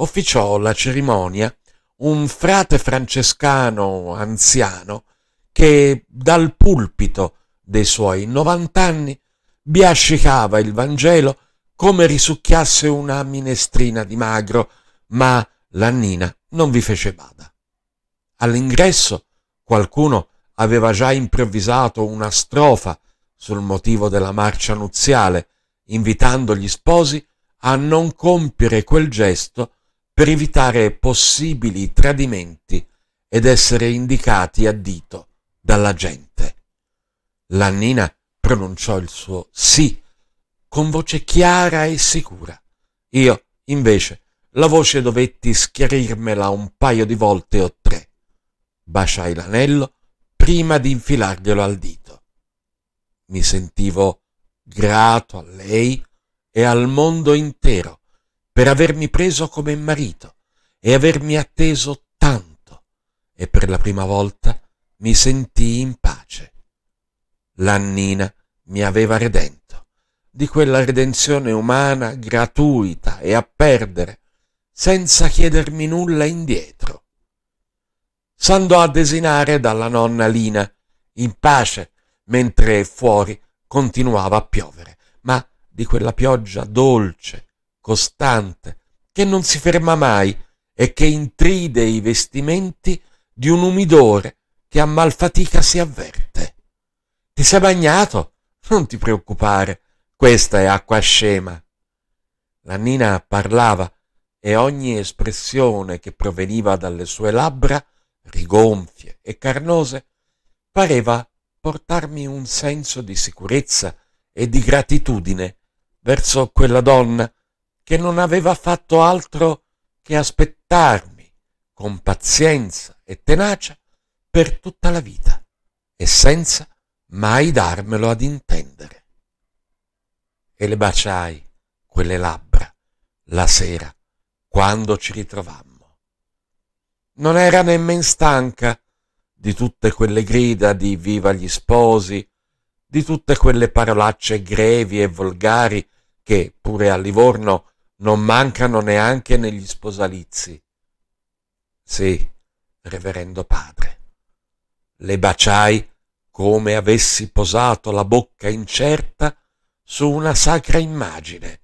Speaker 1: Officiò la cerimonia un frate francescano anziano che dal pulpito dei suoi 90 anni biascicava il Vangelo come risucchiasse una minestrina di magro, ma l'annina non vi fece bada. All'ingresso qualcuno aveva già improvvisato una strofa sul motivo della marcia nuziale, invitando gli sposi a non compiere quel gesto per evitare possibili tradimenti ed essere indicati a dito dalla gente. L'annina pronunciò il suo sì con voce chiara e sicura. Io, invece, la voce dovetti schiarirmela un paio di volte o tre. Baciai l'anello prima di infilarglielo al dito. Mi sentivo grato a lei e al mondo intero per avermi preso come marito e avermi atteso tanto, e per la prima volta mi sentii in pace. L'annina mi aveva redento, di quella redenzione umana gratuita e a perdere, senza chiedermi nulla indietro. S'andò a desinare dalla nonna Lina, in pace, mentre fuori continuava a piovere, ma di quella pioggia dolce costante, che non si ferma mai e che intride i vestimenti di un umidore che a malfatica si avverte. Ti sei bagnato? Non ti preoccupare, questa è acqua scema. La Nina parlava e ogni espressione che proveniva dalle sue labbra, rigonfie e carnose, pareva portarmi un senso di sicurezza e di gratitudine verso quella donna che non aveva fatto altro che aspettarmi con pazienza e tenacia per tutta la vita e senza mai darmelo ad intendere. E le baciai quelle labbra la sera quando ci ritrovammo. Non era nemmen stanca di tutte quelle grida di viva gli sposi, di tutte quelle parolacce grevi e volgari che pure a Livorno non mancano neanche negli sposalizi. Sì, reverendo padre, le baciai come avessi posato la bocca incerta su una sacra immagine,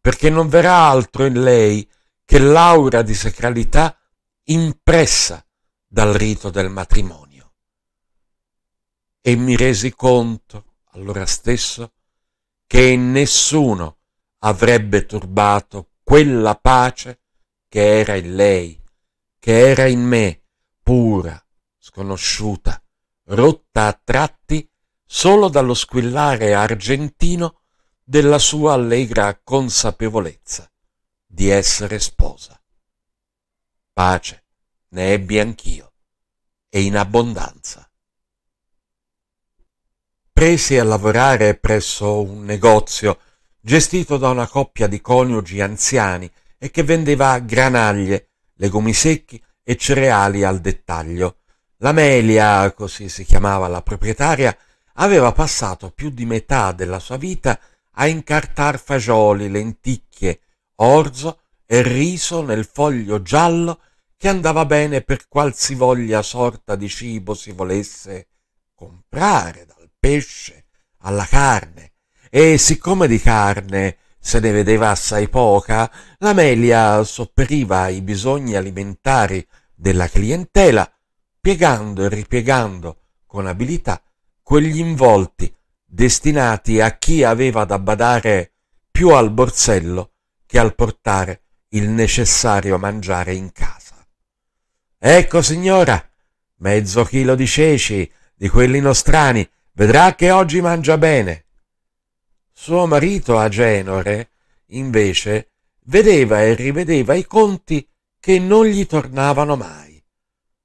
Speaker 1: perché non verrà altro in lei che l'aura di sacralità impressa dal rito del matrimonio. E mi resi conto, allora stesso, che in nessuno avrebbe turbato quella pace che era in lei, che era in me, pura, sconosciuta, rotta a tratti solo dallo squillare argentino della sua allegra consapevolezza di essere sposa. Pace ne ebbi anch'io e in abbondanza. Presi a lavorare presso un negozio gestito da una coppia di coniugi anziani e che vendeva granaglie, legumi secchi e cereali al dettaglio. L'amelia, così si chiamava la proprietaria, aveva passato più di metà della sua vita a incartar fagioli, lenticchie, orzo e riso nel foglio giallo che andava bene per qualsivoglia sorta di cibo si volesse comprare, dal pesce alla carne, e siccome di carne se ne vedeva assai poca, la Melia sopperiva ai bisogni alimentari della clientela, piegando e ripiegando con abilità quegli involti destinati a chi aveva da badare più al borsello che al portare il necessario mangiare in casa. Ecco, signora, mezzo chilo di ceci, di quelli nostrani, vedrà che oggi mangia bene. Suo marito Agenore, invece, vedeva e rivedeva i conti che non gli tornavano mai.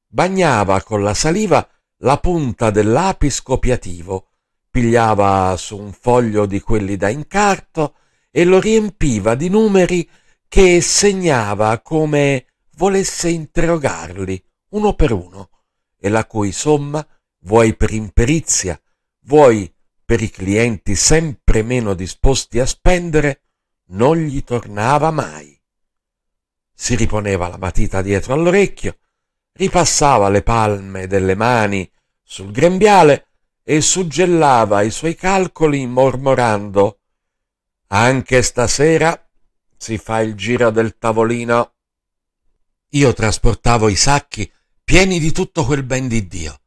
Speaker 1: Bagnava con la saliva la punta dell'api copiativo, pigliava su un foglio di quelli da incarto e lo riempiva di numeri che segnava come volesse interrogarli uno per uno, e la cui somma, vuoi per imperizia, vuoi per i clienti sempre meno disposti a spendere, non gli tornava mai. Si riponeva la matita dietro all'orecchio, ripassava le palme delle mani sul grembiale e suggellava i suoi calcoli mormorando anche stasera si fa il giro del tavolino. Io trasportavo i sacchi pieni di tutto quel ben di Dio.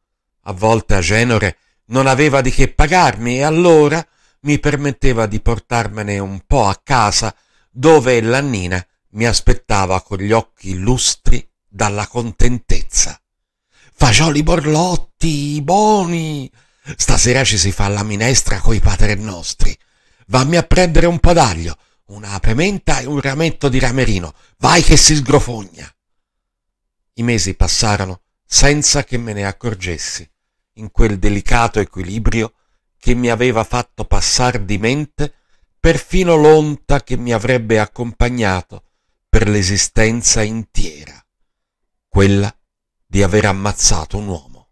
Speaker 1: A volte a Genore non aveva di che pagarmi e allora mi permetteva di portarmene un po' a casa dove l'annina mi aspettava con gli occhi lustri dalla contentezza. Fagioli borlotti, buoni! Stasera ci si fa la minestra coi paternostri. Vammi a prendere un po' d'aglio, una pementa e un rametto di ramerino. Vai che si sgrofogna! I mesi passarono senza che me ne accorgessi in quel delicato equilibrio che mi aveva fatto passar di mente perfino l'onta che mi avrebbe accompagnato per l'esistenza intiera, quella di aver ammazzato un uomo.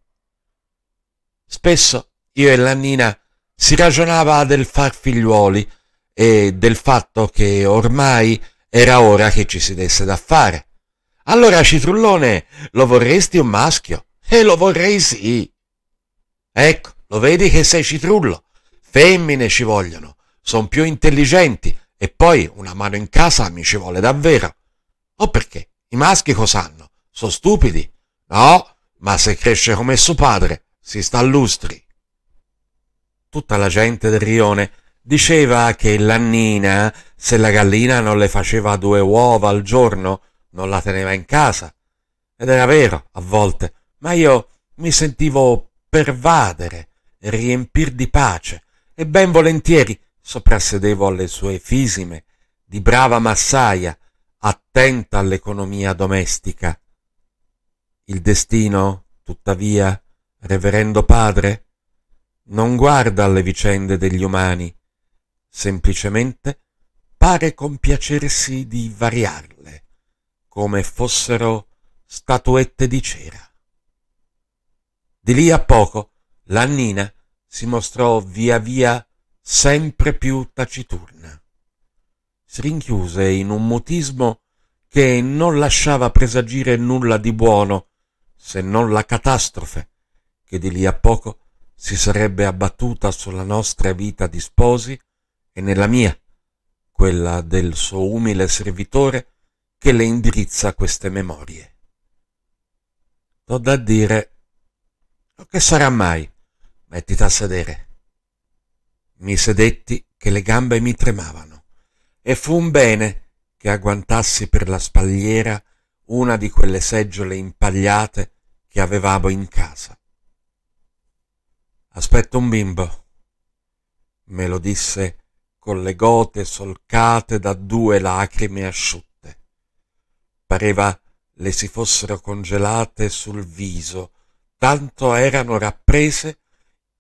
Speaker 1: Spesso io e la Nina si ragionava del far figliuoli e del fatto che ormai era ora che ci si desse da fare. Allora, Citrullone, lo vorresti un maschio? E eh, lo vorrei sì. Ecco, lo vedi che sei citrullo? Femmine ci vogliono, sono più intelligenti e poi una mano in casa mi ci vuole davvero. O oh, perché? I maschi cos'hanno? Sono stupidi? No, ma se cresce come suo padre, si sta a lustri. Tutta la gente del rione diceva che l'annina, se la gallina non le faceva due uova al giorno, non la teneva in casa. Ed era vero, a volte, ma io mi sentivo pervadere, riempir di pace, e ben volentieri soprassedevo alle sue fisime, di brava massaia, attenta all'economia domestica. Il destino, tuttavia, reverendo padre, non guarda alle vicende degli umani, semplicemente pare compiacersi di variarle, come fossero statuette di cera. Di lì a poco l'annina si mostrò via via sempre più taciturna. Si rinchiuse in un mutismo che non lasciava presagire nulla di buono, se non la catastrofe che di lì a poco si sarebbe abbattuta sulla nostra vita di sposi e nella mia, quella del suo umile servitore che le indirizza queste memorie. Ho da dire o che sarà mai? Mettiti a sedere. Mi sedetti che le gambe mi tremavano e fu un bene che agguantassi per la spalliera una di quelle seggiole impagliate che avevamo in casa. Aspetta un bimbo, me lo disse con le gote solcate da due lacrime asciutte. Pareva le si fossero congelate sul viso tanto erano rapprese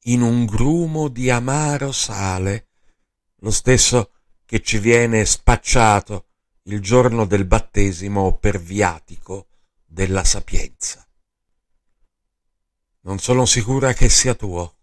Speaker 1: in un grumo di amaro sale, lo stesso che ci viene spacciato il giorno del battesimo per viatico della sapienza. Non sono sicura che sia tuo.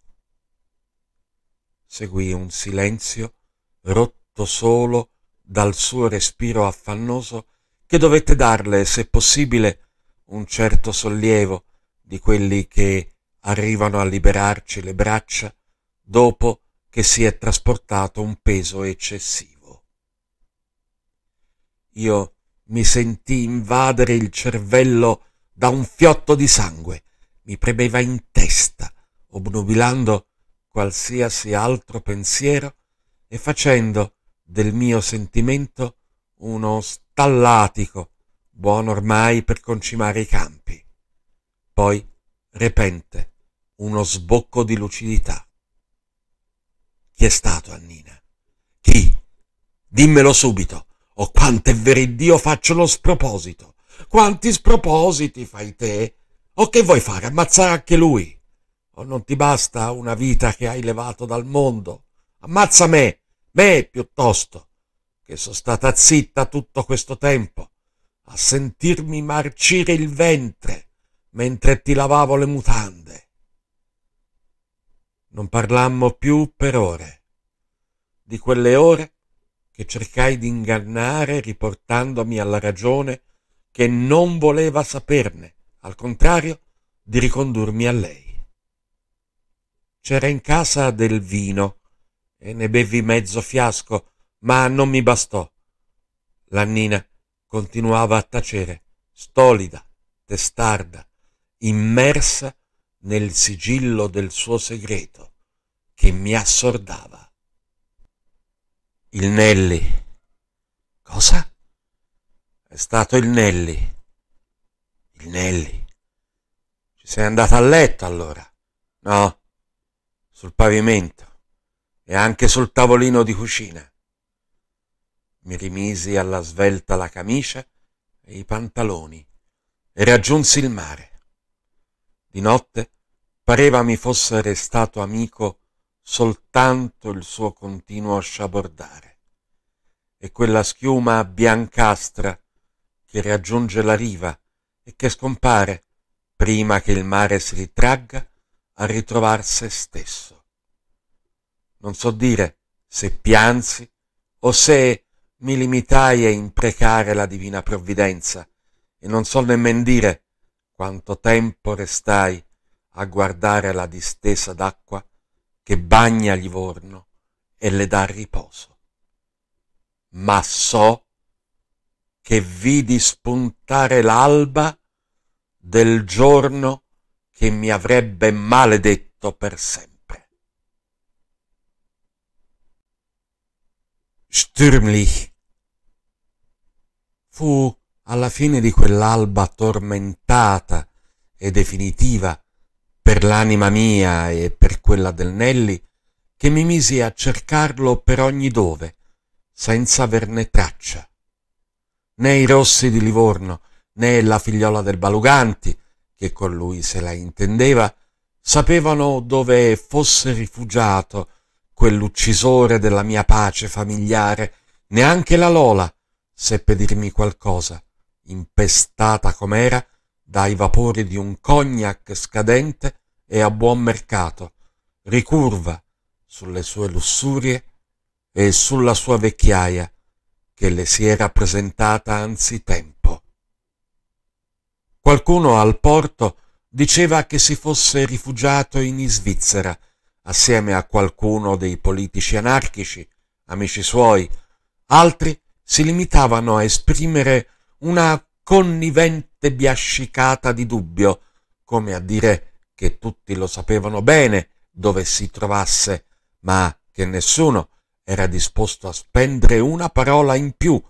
Speaker 1: Seguì un silenzio rotto solo dal suo respiro affannoso che dovette darle, se possibile, un certo sollievo di quelli che arrivano a liberarci le braccia dopo che si è trasportato un peso eccessivo. Io mi sentii invadere il cervello da un fiotto di sangue, mi premeva in testa, obnubilando qualsiasi altro pensiero e facendo del mio sentimento uno stallatico, buono ormai per concimare i campi poi, repente, uno sbocco di lucidità. Chi è stato Annina? Chi? Dimmelo subito, o oh, quanto è vero Dio faccio lo sproposito. Quanti spropositi fai te? O oh, che vuoi fare? Ammazzare anche lui? O oh, non ti basta una vita che hai levato dal mondo? Ammazza me, me piuttosto, che sono stata zitta tutto questo tempo, a sentirmi marcire il ventre mentre ti lavavo le mutande. Non parlammo più per ore, di quelle ore che cercai di ingannare riportandomi alla ragione che non voleva saperne, al contrario, di ricondurmi a lei. C'era in casa del vino e ne bevi mezzo fiasco, ma non mi bastò. L'annina continuava a tacere, stolida, testarda, immersa nel sigillo del suo segreto che mi assordava. Il Nelli. Cosa? È stato il Nelli. Il Nelli. Ci sei andata a letto allora? No, sul pavimento e anche sul tavolino di cucina. Mi rimisi alla svelta la camicia e i pantaloni e raggiunsi il mare. Di notte pareva mi fosse restato amico soltanto il suo continuo sciabordare e quella schiuma biancastra che raggiunge la riva e che scompare prima che il mare si ritragga a ritrovar se stesso. Non so dire se piansi o se mi limitai a imprecare la divina provvidenza e non so nemmen dire quanto tempo restai a guardare la distesa d'acqua che bagna Livorno e le dà riposo. Ma so che vidi spuntare l'alba del giorno che mi avrebbe maledetto per sempre. Stürmlich fu alla fine di quell'alba tormentata e definitiva per l'anima mia e per quella del Nelli, che mi misi a cercarlo per ogni dove, senza averne traccia. Né i rossi di Livorno, né la figliola del Baluganti, che con lui se la intendeva, sapevano dove fosse rifugiato quell'uccisore della mia pace familiare, neanche la Lola seppe dirmi qualcosa impestata com'era dai vapori di un cognac scadente e a buon mercato, ricurva sulle sue lussurie e sulla sua vecchiaia che le si era presentata anzitempo. Qualcuno al porto diceva che si fosse rifugiato in Svizzera assieme a qualcuno dei politici anarchici, amici suoi, altri si limitavano a esprimere una connivente biascicata di dubbio, come a dire che tutti lo sapevano bene dove si trovasse, ma che nessuno era disposto a spendere una parola in più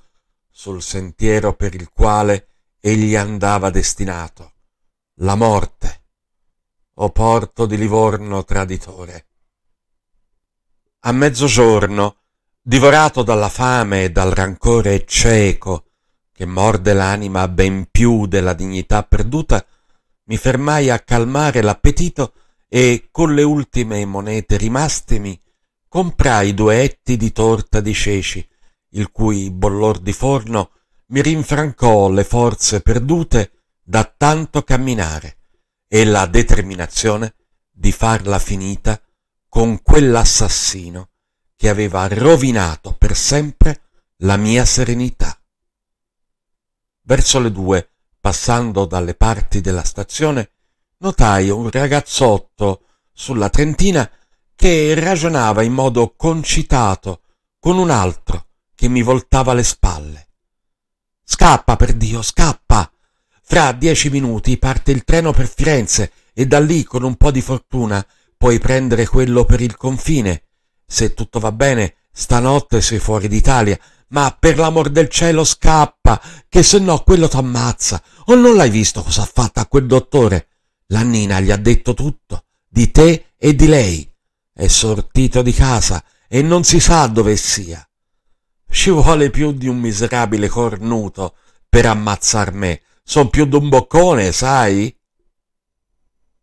Speaker 1: sul sentiero per il quale egli andava destinato, la morte, o porto di Livorno traditore. A mezzogiorno, divorato dalla fame e dal rancore cieco che morde l'anima ben più della dignità perduta, mi fermai a calmare l'appetito e con le ultime monete rimastemi comprai due etti di torta di ceci, il cui bollor di forno mi rinfrancò le forze perdute da tanto camminare e la determinazione di farla finita con quell'assassino che aveva rovinato per sempre la mia serenità. Verso le due, passando dalle parti della stazione, notai un ragazzotto sulla trentina che ragionava in modo concitato con un altro che mi voltava le spalle. Scappa, per Dio, scappa! Fra dieci minuti parte il treno per Firenze e da lì, con un po' di fortuna, puoi prendere quello per il confine. Se tutto va bene, stanotte sei fuori d'Italia, ma per l'amor del cielo scappa, che se no quello t'ammazza. O non l'hai visto cosa ha fatto a quel dottore? La Nina gli ha detto tutto, di te e di lei. È sortito di casa e non si sa dove sia. Ci vuole più di un miserabile cornuto per ammazzar me. Son più d'un boccone, sai?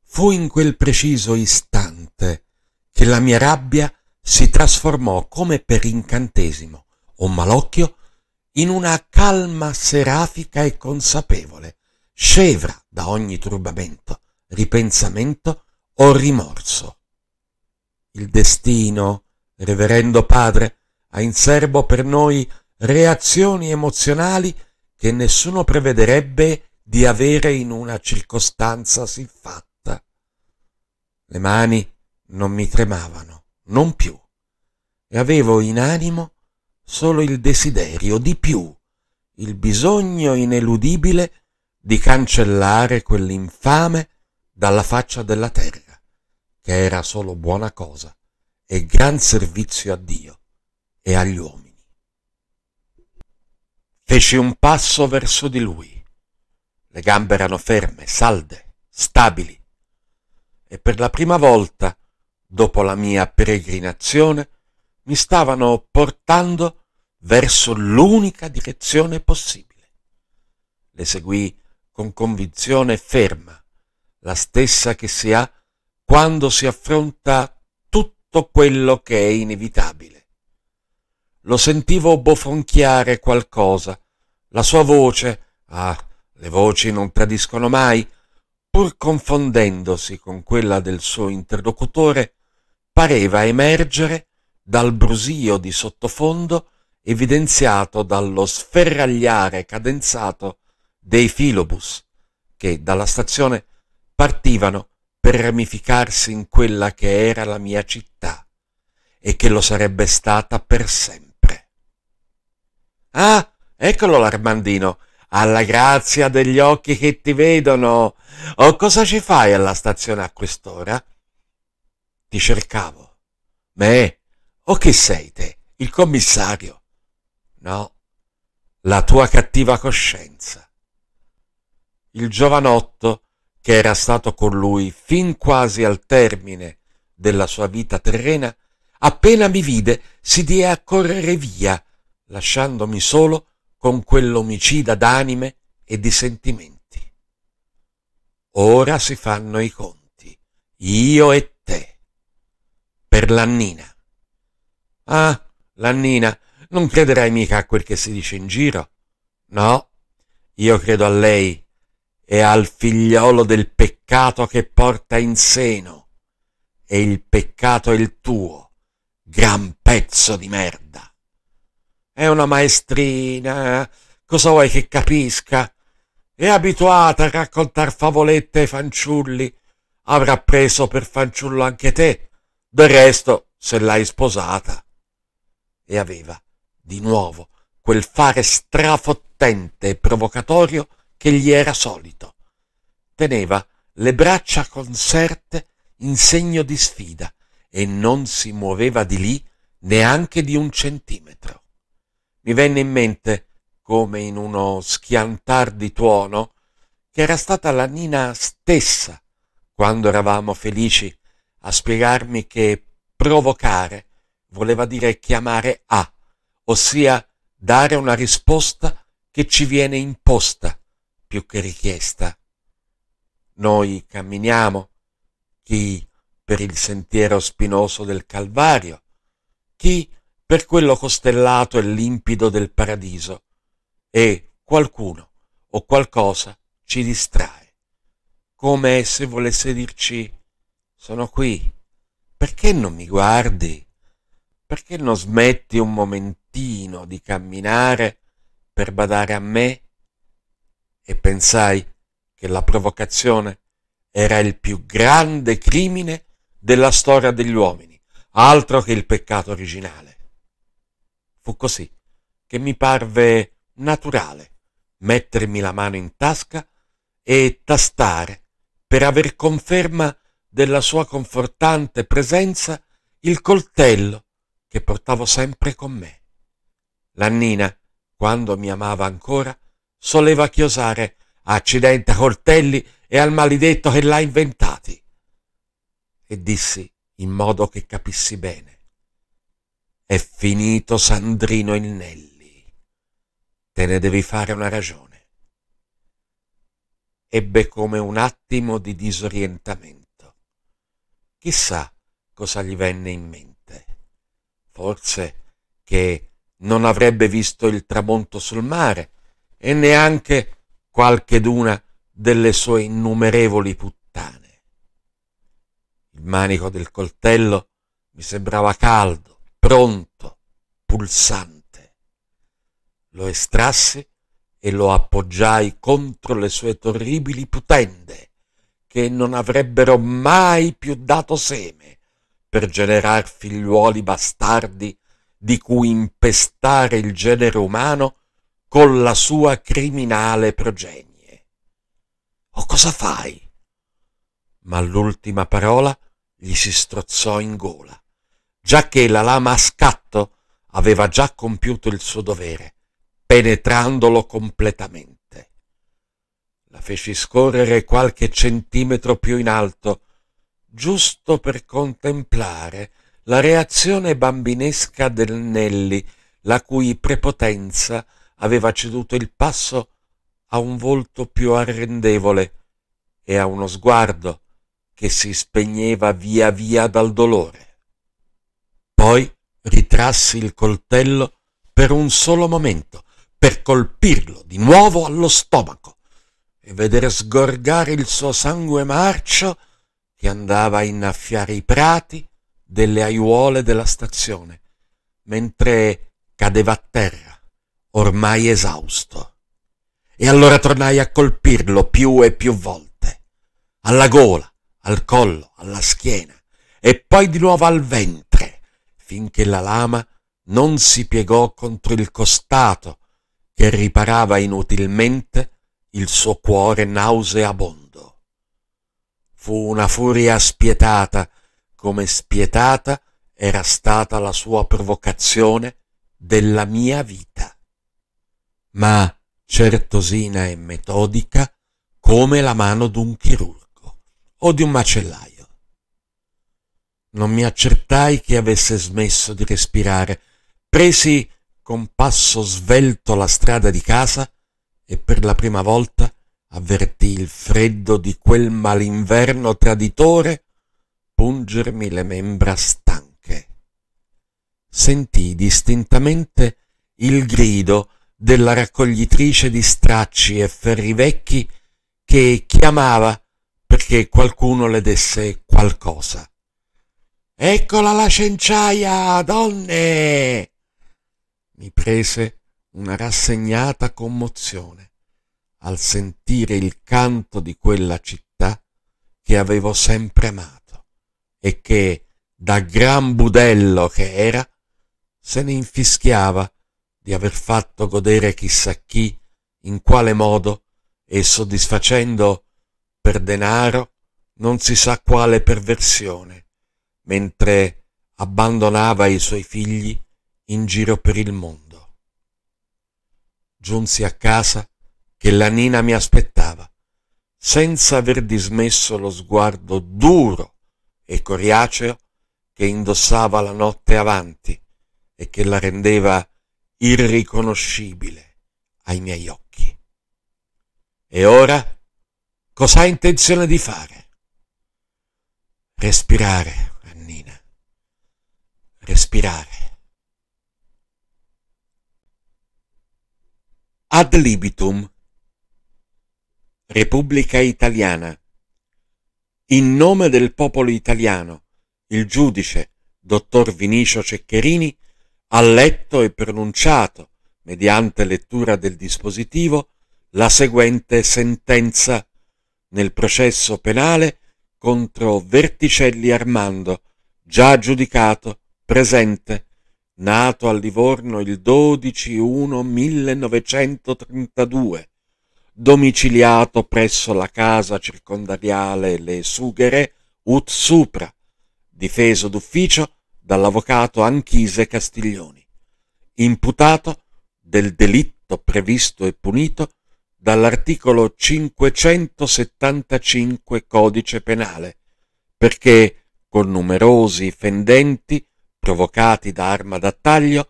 Speaker 1: Fu in quel preciso istante che la mia rabbia si trasformò come per incantesimo o malocchio, in una calma serafica e consapevole, scevra da ogni turbamento, ripensamento o rimorso. Il destino, reverendo padre, ha in serbo per noi reazioni emozionali che nessuno prevederebbe di avere in una circostanza siffatta. Le mani non mi tremavano, non più, e avevo in animo solo il desiderio di più, il bisogno ineludibile di cancellare quell'infame dalla faccia della terra, che era solo buona cosa e gran servizio a Dio e agli uomini. Feci un passo verso di lui. Le gambe erano ferme, salde, stabili. E per la prima volta, dopo la mia peregrinazione, mi stavano portando verso l'unica direzione possibile. Le seguì con convinzione ferma, la stessa che si ha quando si affronta tutto quello che è inevitabile. Lo sentivo bofonchiare qualcosa, la sua voce, ah, le voci non tradiscono mai, pur confondendosi con quella del suo interlocutore, pareva emergere dal brusio di sottofondo evidenziato dallo sferragliare cadenzato dei filobus che dalla stazione partivano per ramificarsi in quella che era la mia città e che lo sarebbe stata per sempre. Ah, eccolo l'Armandino, alla grazia degli occhi che ti vedono. Oh, cosa ci fai alla stazione a quest'ora? Ti cercavo. Me, o chi sei te? Il commissario? No, la tua cattiva coscienza. Il giovanotto, che era stato con lui fin quasi al termine della sua vita terrena, appena mi vide si diè a correre via, lasciandomi solo con quell'omicida d'anime e di sentimenti. Ora si fanno i conti, io e te, per l'annina. Ah, Lannina, non crederai mica a quel che si dice in giro? No, io credo a lei e al figliolo del peccato che porta in seno. E il peccato è il tuo, gran pezzo di merda. È una maestrina, cosa vuoi che capisca? È abituata a raccontar favolette ai fanciulli. Avrà preso per fanciullo anche te. Del resto, se l'hai sposata e aveva, di nuovo, quel fare strafottente e provocatorio che gli era solito. Teneva le braccia conserte in segno di sfida e non si muoveva di lì neanche di un centimetro. Mi venne in mente, come in uno schiantar di tuono, che era stata la Nina stessa, quando eravamo felici, a spiegarmi che provocare voleva dire chiamare a, ossia dare una risposta che ci viene imposta più che richiesta. Noi camminiamo, chi per il sentiero spinoso del Calvario, chi per quello costellato e limpido del paradiso, e qualcuno o qualcosa ci distrae, come se volesse dirci sono qui, perché non mi guardi? perché non smetti un momentino di camminare per badare a me? E pensai che la provocazione era il più grande crimine della storia degli uomini, altro che il peccato originale. Fu così che mi parve naturale mettermi la mano in tasca e tastare per aver conferma della sua confortante presenza il coltello che portavo sempre con me. L'annina, quando mi amava ancora, soleva chiosare accidente a Coltelli e al maledetto che l'ha inventati. E dissi in modo che capissi bene. È finito Sandrino il Nelli. Te ne devi fare una ragione. Ebbe come un attimo di disorientamento. Chissà cosa gli venne in mente forse che non avrebbe visto il tramonto sul mare e neanche qualcheduna delle sue innumerevoli puttane. Il manico del coltello mi sembrava caldo, pronto, pulsante. Lo estrassi e lo appoggiai contro le sue torribili putende, che non avrebbero mai più dato seme, per generar figliuoli bastardi di cui impestare il genere umano con la sua criminale progenie. O oh, cosa fai? Ma l'ultima parola gli si strozzò in gola, giacché la lama a scatto aveva già compiuto il suo dovere, penetrandolo completamente. La feci scorrere qualche centimetro più in alto, giusto per contemplare la reazione bambinesca del Nelli, la cui prepotenza aveva ceduto il passo a un volto più arrendevole e a uno sguardo che si spegneva via via dal dolore. Poi ritrassi il coltello per un solo momento, per colpirlo di nuovo allo stomaco e vedere sgorgare il suo sangue marcio che andava a innaffiare i prati delle aiuole della stazione, mentre cadeva a terra, ormai esausto. E allora tornai a colpirlo più e più volte, alla gola, al collo, alla schiena, e poi di nuovo al ventre, finché la lama non si piegò contro il costato che riparava inutilmente il suo cuore nauseabondo. Fu una furia spietata, come spietata era stata la sua provocazione della mia vita. Ma certosina e metodica come la mano d'un chirurgo o di un macellaio. Non mi accertai che avesse smesso di respirare. Presi con passo svelto la strada di casa e per la prima volta avvertì il freddo di quel malinverno traditore pungermi le membra stanche. Sentì distintamente il grido della raccoglitrice di stracci e ferri vecchi che chiamava perché qualcuno le desse qualcosa. Eccola la cenciaia, donne! Mi prese una rassegnata commozione al sentire il canto di quella città che avevo sempre amato e che, da gran budello che era, se ne infischiava di aver fatto godere chissà chi, in quale modo, e soddisfacendo per denaro non si sa quale perversione, mentre abbandonava i suoi figli in giro per il mondo. Giunsi a casa che la Nina mi aspettava, senza aver dismesso lo sguardo duro e coriaceo che indossava la notte avanti e che la rendeva irriconoscibile ai miei occhi. E ora cosa ha intenzione di fare? Respirare, Annina. Respirare. Ad libitum Repubblica Italiana. In nome del popolo italiano, il giudice, dottor Vinicio Ceccherini, ha letto e pronunciato, mediante lettura del dispositivo, la seguente sentenza nel processo penale contro Verticelli Armando, già giudicato, presente, nato a Livorno il 12-1-1932 domiciliato presso la casa circondariale Le Sughere, ut supra, difeso d'ufficio dall'avvocato Anchise Castiglioni, imputato del delitto previsto e punito dall'articolo 575 codice penale, perché con numerosi fendenti provocati da arma da taglio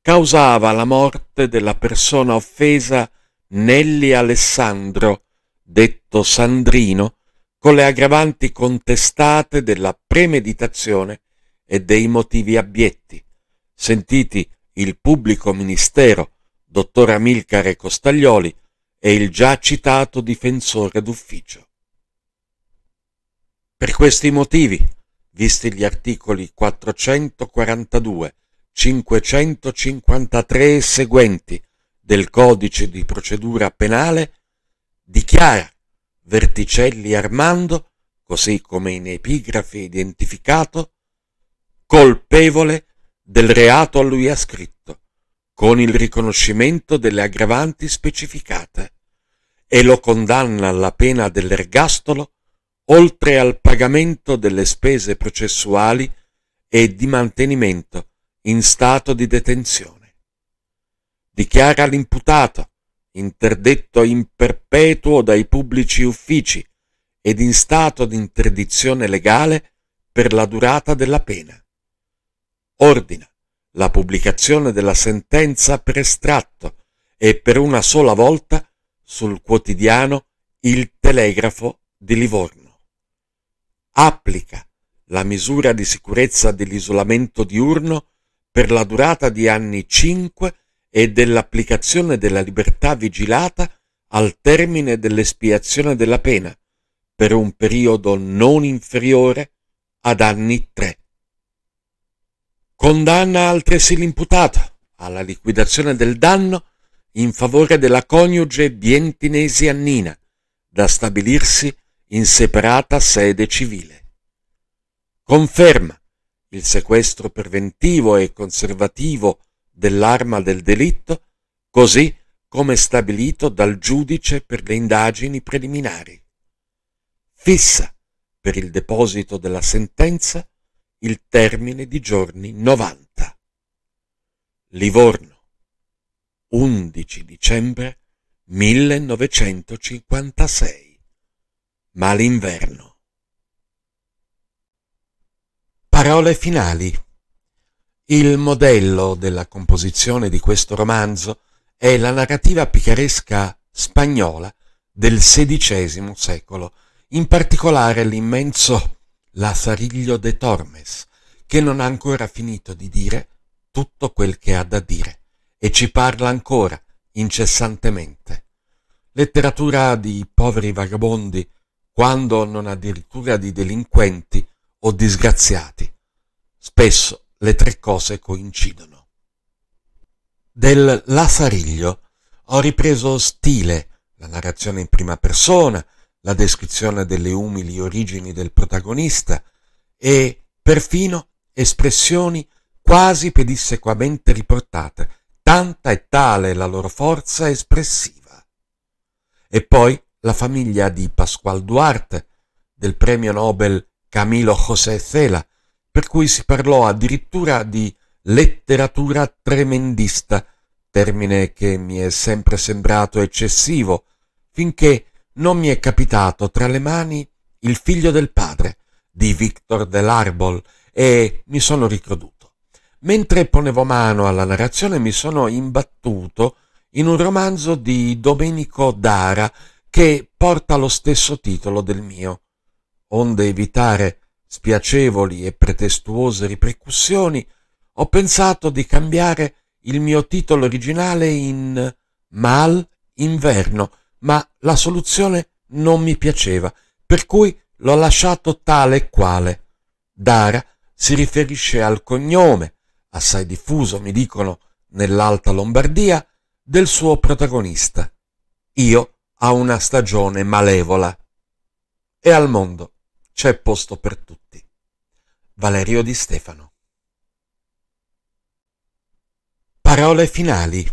Speaker 1: causava la morte della persona offesa Nelli Alessandro, detto Sandrino, con le aggravanti contestate della premeditazione e dei motivi abietti, sentiti il pubblico ministero, dottor Amilcare Costaglioli, e il già citato difensore d'ufficio. Per questi motivi, visti gli articoli 442, 553 e seguenti del codice di procedura penale dichiara Verticelli Armando, così come in epigrafe identificato, colpevole del reato a lui ascritto, con il riconoscimento delle aggravanti specificate, e lo condanna alla pena dell'ergastolo, oltre al pagamento delle spese processuali e di mantenimento in stato di detenzione dichiara l'imputato, interdetto in perpetuo dai pubblici uffici ed in stato di interdizione legale per la durata della pena. Ordina la pubblicazione della sentenza per estratto e per una sola volta sul quotidiano Il Telegrafo di Livorno. Applica la misura di sicurezza dell'isolamento diurno per la durata di anni 5 e dell'applicazione della libertà vigilata al termine dell'espiazione della pena, per un periodo non inferiore ad anni tre. Condanna altresì l'imputato alla liquidazione del danno in favore della coniuge bientinesi Annina, da stabilirsi in separata sede civile. Conferma il sequestro preventivo e conservativo dell'arma del delitto, così come stabilito dal giudice per le indagini preliminari. Fissa per il deposito della sentenza il termine di giorni 90. Livorno, 11 dicembre 1956. Malinverno. Parole finali. Il modello della composizione di questo romanzo è la narrativa picaresca spagnola del XVI secolo, in particolare l'immenso Lazarillo de Tormes, che non ha ancora finito di dire tutto quel che ha da dire e ci parla ancora incessantemente. Letteratura di poveri vagabondi, quando non addirittura di delinquenti o disgraziati. Spesso le tre cose coincidono. Del Lazzariglio ho ripreso stile, la narrazione in prima persona, la descrizione delle umili origini del protagonista e perfino espressioni quasi pedissequamente riportate, tanta e tale la loro forza espressiva. E poi la famiglia di Pasqual Duarte, del premio Nobel Camilo José Cela, per cui si parlò addirittura di letteratura tremendista, termine che mi è sempre sembrato eccessivo, finché non mi è capitato tra le mani Il figlio del padre di Victor dell'Arbol e mi sono ricreduto. Mentre ponevo mano alla narrazione mi sono imbattuto in un romanzo di Domenico Dara che porta lo stesso titolo del mio. Onde evitare spiacevoli e pretestuose ripercussioni, ho pensato di cambiare il mio titolo originale in Mal Inverno, ma la soluzione non mi piaceva, per cui l'ho lasciato tale e quale. Dara si riferisce al cognome, assai diffuso, mi dicono, nell'alta Lombardia, del suo protagonista. Io a una stagione malevola. E al mondo c'è posto per tutti. Valerio Di Stefano. Parole finali.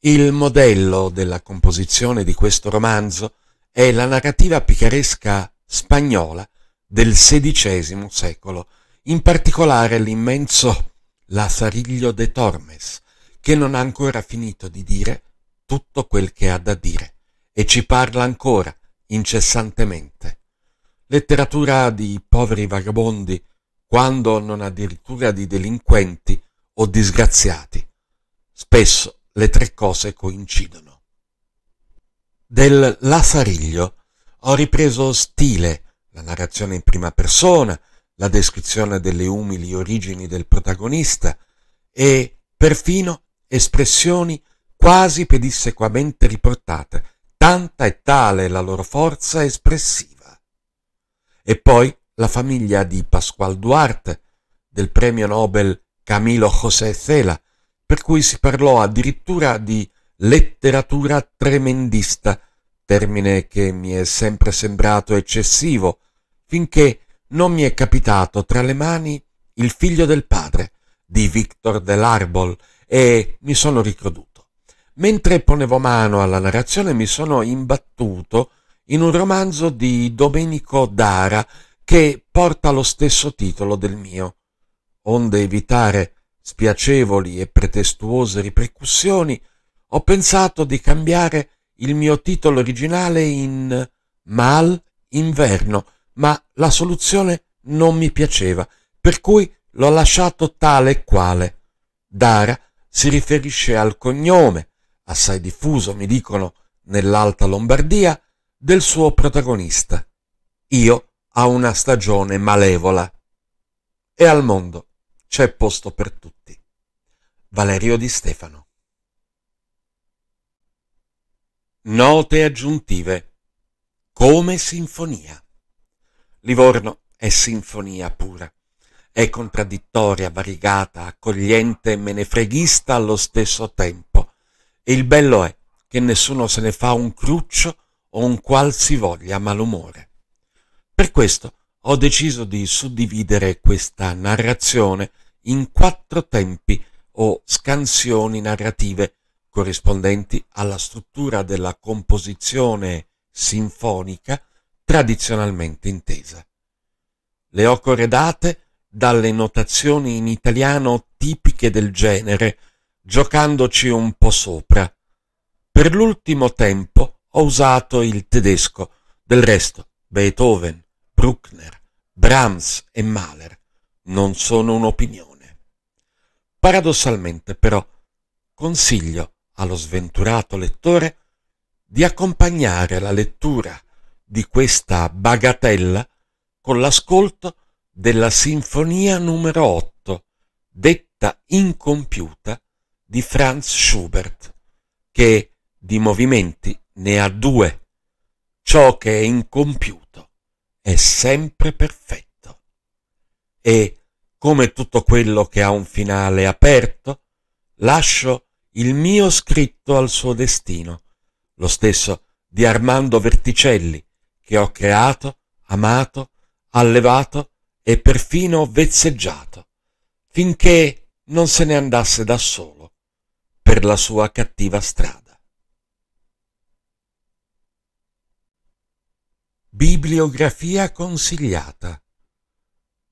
Speaker 1: Il modello della composizione di questo romanzo è la narrativa picaresca spagnola del XVI secolo, in particolare l'immenso Lasariglio de Tormes, che non ha ancora finito di dire tutto quel che ha da dire e ci parla ancora incessantemente letteratura di poveri vagabondi, quando non addirittura di delinquenti o disgraziati. Spesso le tre cose coincidono. Del Lasariglio ho ripreso stile, la narrazione in prima persona, la descrizione delle umili origini del protagonista e perfino espressioni quasi pedissequamente riportate, tanta e tale la loro forza espressiva e poi la famiglia di Pasqual Duarte, del premio Nobel Camilo José Cela, per cui si parlò addirittura di letteratura tremendista, termine che mi è sempre sembrato eccessivo, finché non mi è capitato tra le mani Il figlio del padre di Victor dell'Arbol e mi sono ricreduto. Mentre ponevo mano alla narrazione mi sono imbattuto in un romanzo di Domenico Dara che porta lo stesso titolo del mio. Onde evitare spiacevoli e pretestuose ripercussioni, ho pensato di cambiare il mio titolo originale in Mal Inverno, ma la soluzione non mi piaceva, per cui l'ho lasciato tale e quale. Dara si riferisce al cognome, assai diffuso, mi dicono, nell'alta Lombardia, del suo protagonista, io ho una stagione malevola. E al mondo c'è posto per tutti. Valerio Di Stefano. Note aggiuntive. Come sinfonia. Livorno è sinfonia pura. È contraddittoria, variegata, accogliente e menefreghista allo stesso tempo. E il bello è che nessuno se ne fa un cruccio o un qualsivoglia malumore. Per questo ho deciso di suddividere questa narrazione in quattro tempi o scansioni narrative corrispondenti alla struttura della composizione sinfonica tradizionalmente intesa. Le ho corredate dalle notazioni in italiano tipiche del genere, giocandoci un po' sopra. Per l'ultimo tempo ho usato il tedesco. Del resto, Beethoven, Bruckner, Brahms e Mahler non sono un'opinione. Paradossalmente, però, consiglio allo sventurato lettore di accompagnare la lettura di questa bagatella con l'ascolto della Sinfonia numero 8, detta incompiuta, di Franz Schubert, che di movimenti ne ha due. Ciò che è incompiuto è sempre perfetto. E, come tutto quello che ha un finale aperto, lascio il mio scritto al suo destino, lo stesso di Armando Verticelli, che ho creato, amato, allevato e perfino vezzeggiato, finché non se ne andasse da solo per la sua cattiva strada. Bibliografia consigliata.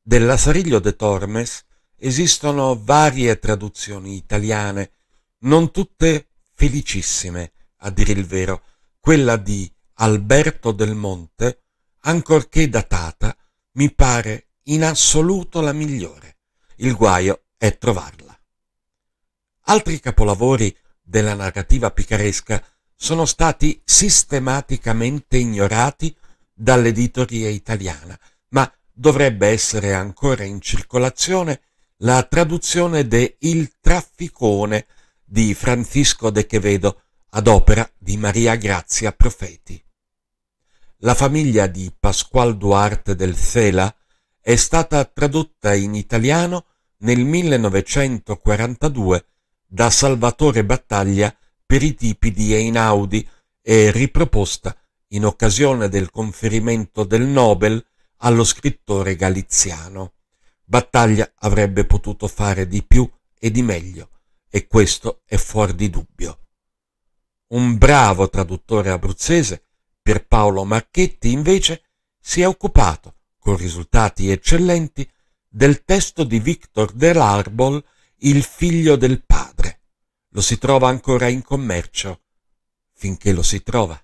Speaker 1: Del Sariglio de Tormes esistono varie traduzioni italiane, non tutte felicissime, a dire il vero. Quella di Alberto del Monte, ancorché datata, mi pare in assoluto la migliore. Il guaio è trovarla. Altri capolavori della narrativa picaresca sono stati sistematicamente ignorati dall'editoria italiana, ma dovrebbe essere ancora in circolazione la traduzione de Il trafficone di Francisco de Quevedo ad opera di Maria Grazia Profeti. La famiglia di Pasqual Duarte del Cela è stata tradotta in italiano nel 1942 da Salvatore Battaglia per i tipi di Einaudi e riproposta in occasione del conferimento del Nobel allo scrittore galiziano. Battaglia avrebbe potuto fare di più e di meglio, e questo è fuori di dubbio. Un bravo traduttore abruzzese, Pierpaolo Marchetti, invece, si è occupato, con risultati eccellenti, del testo di Victor de Larbol, Il figlio del padre. Lo si trova ancora in commercio, finché lo si trova.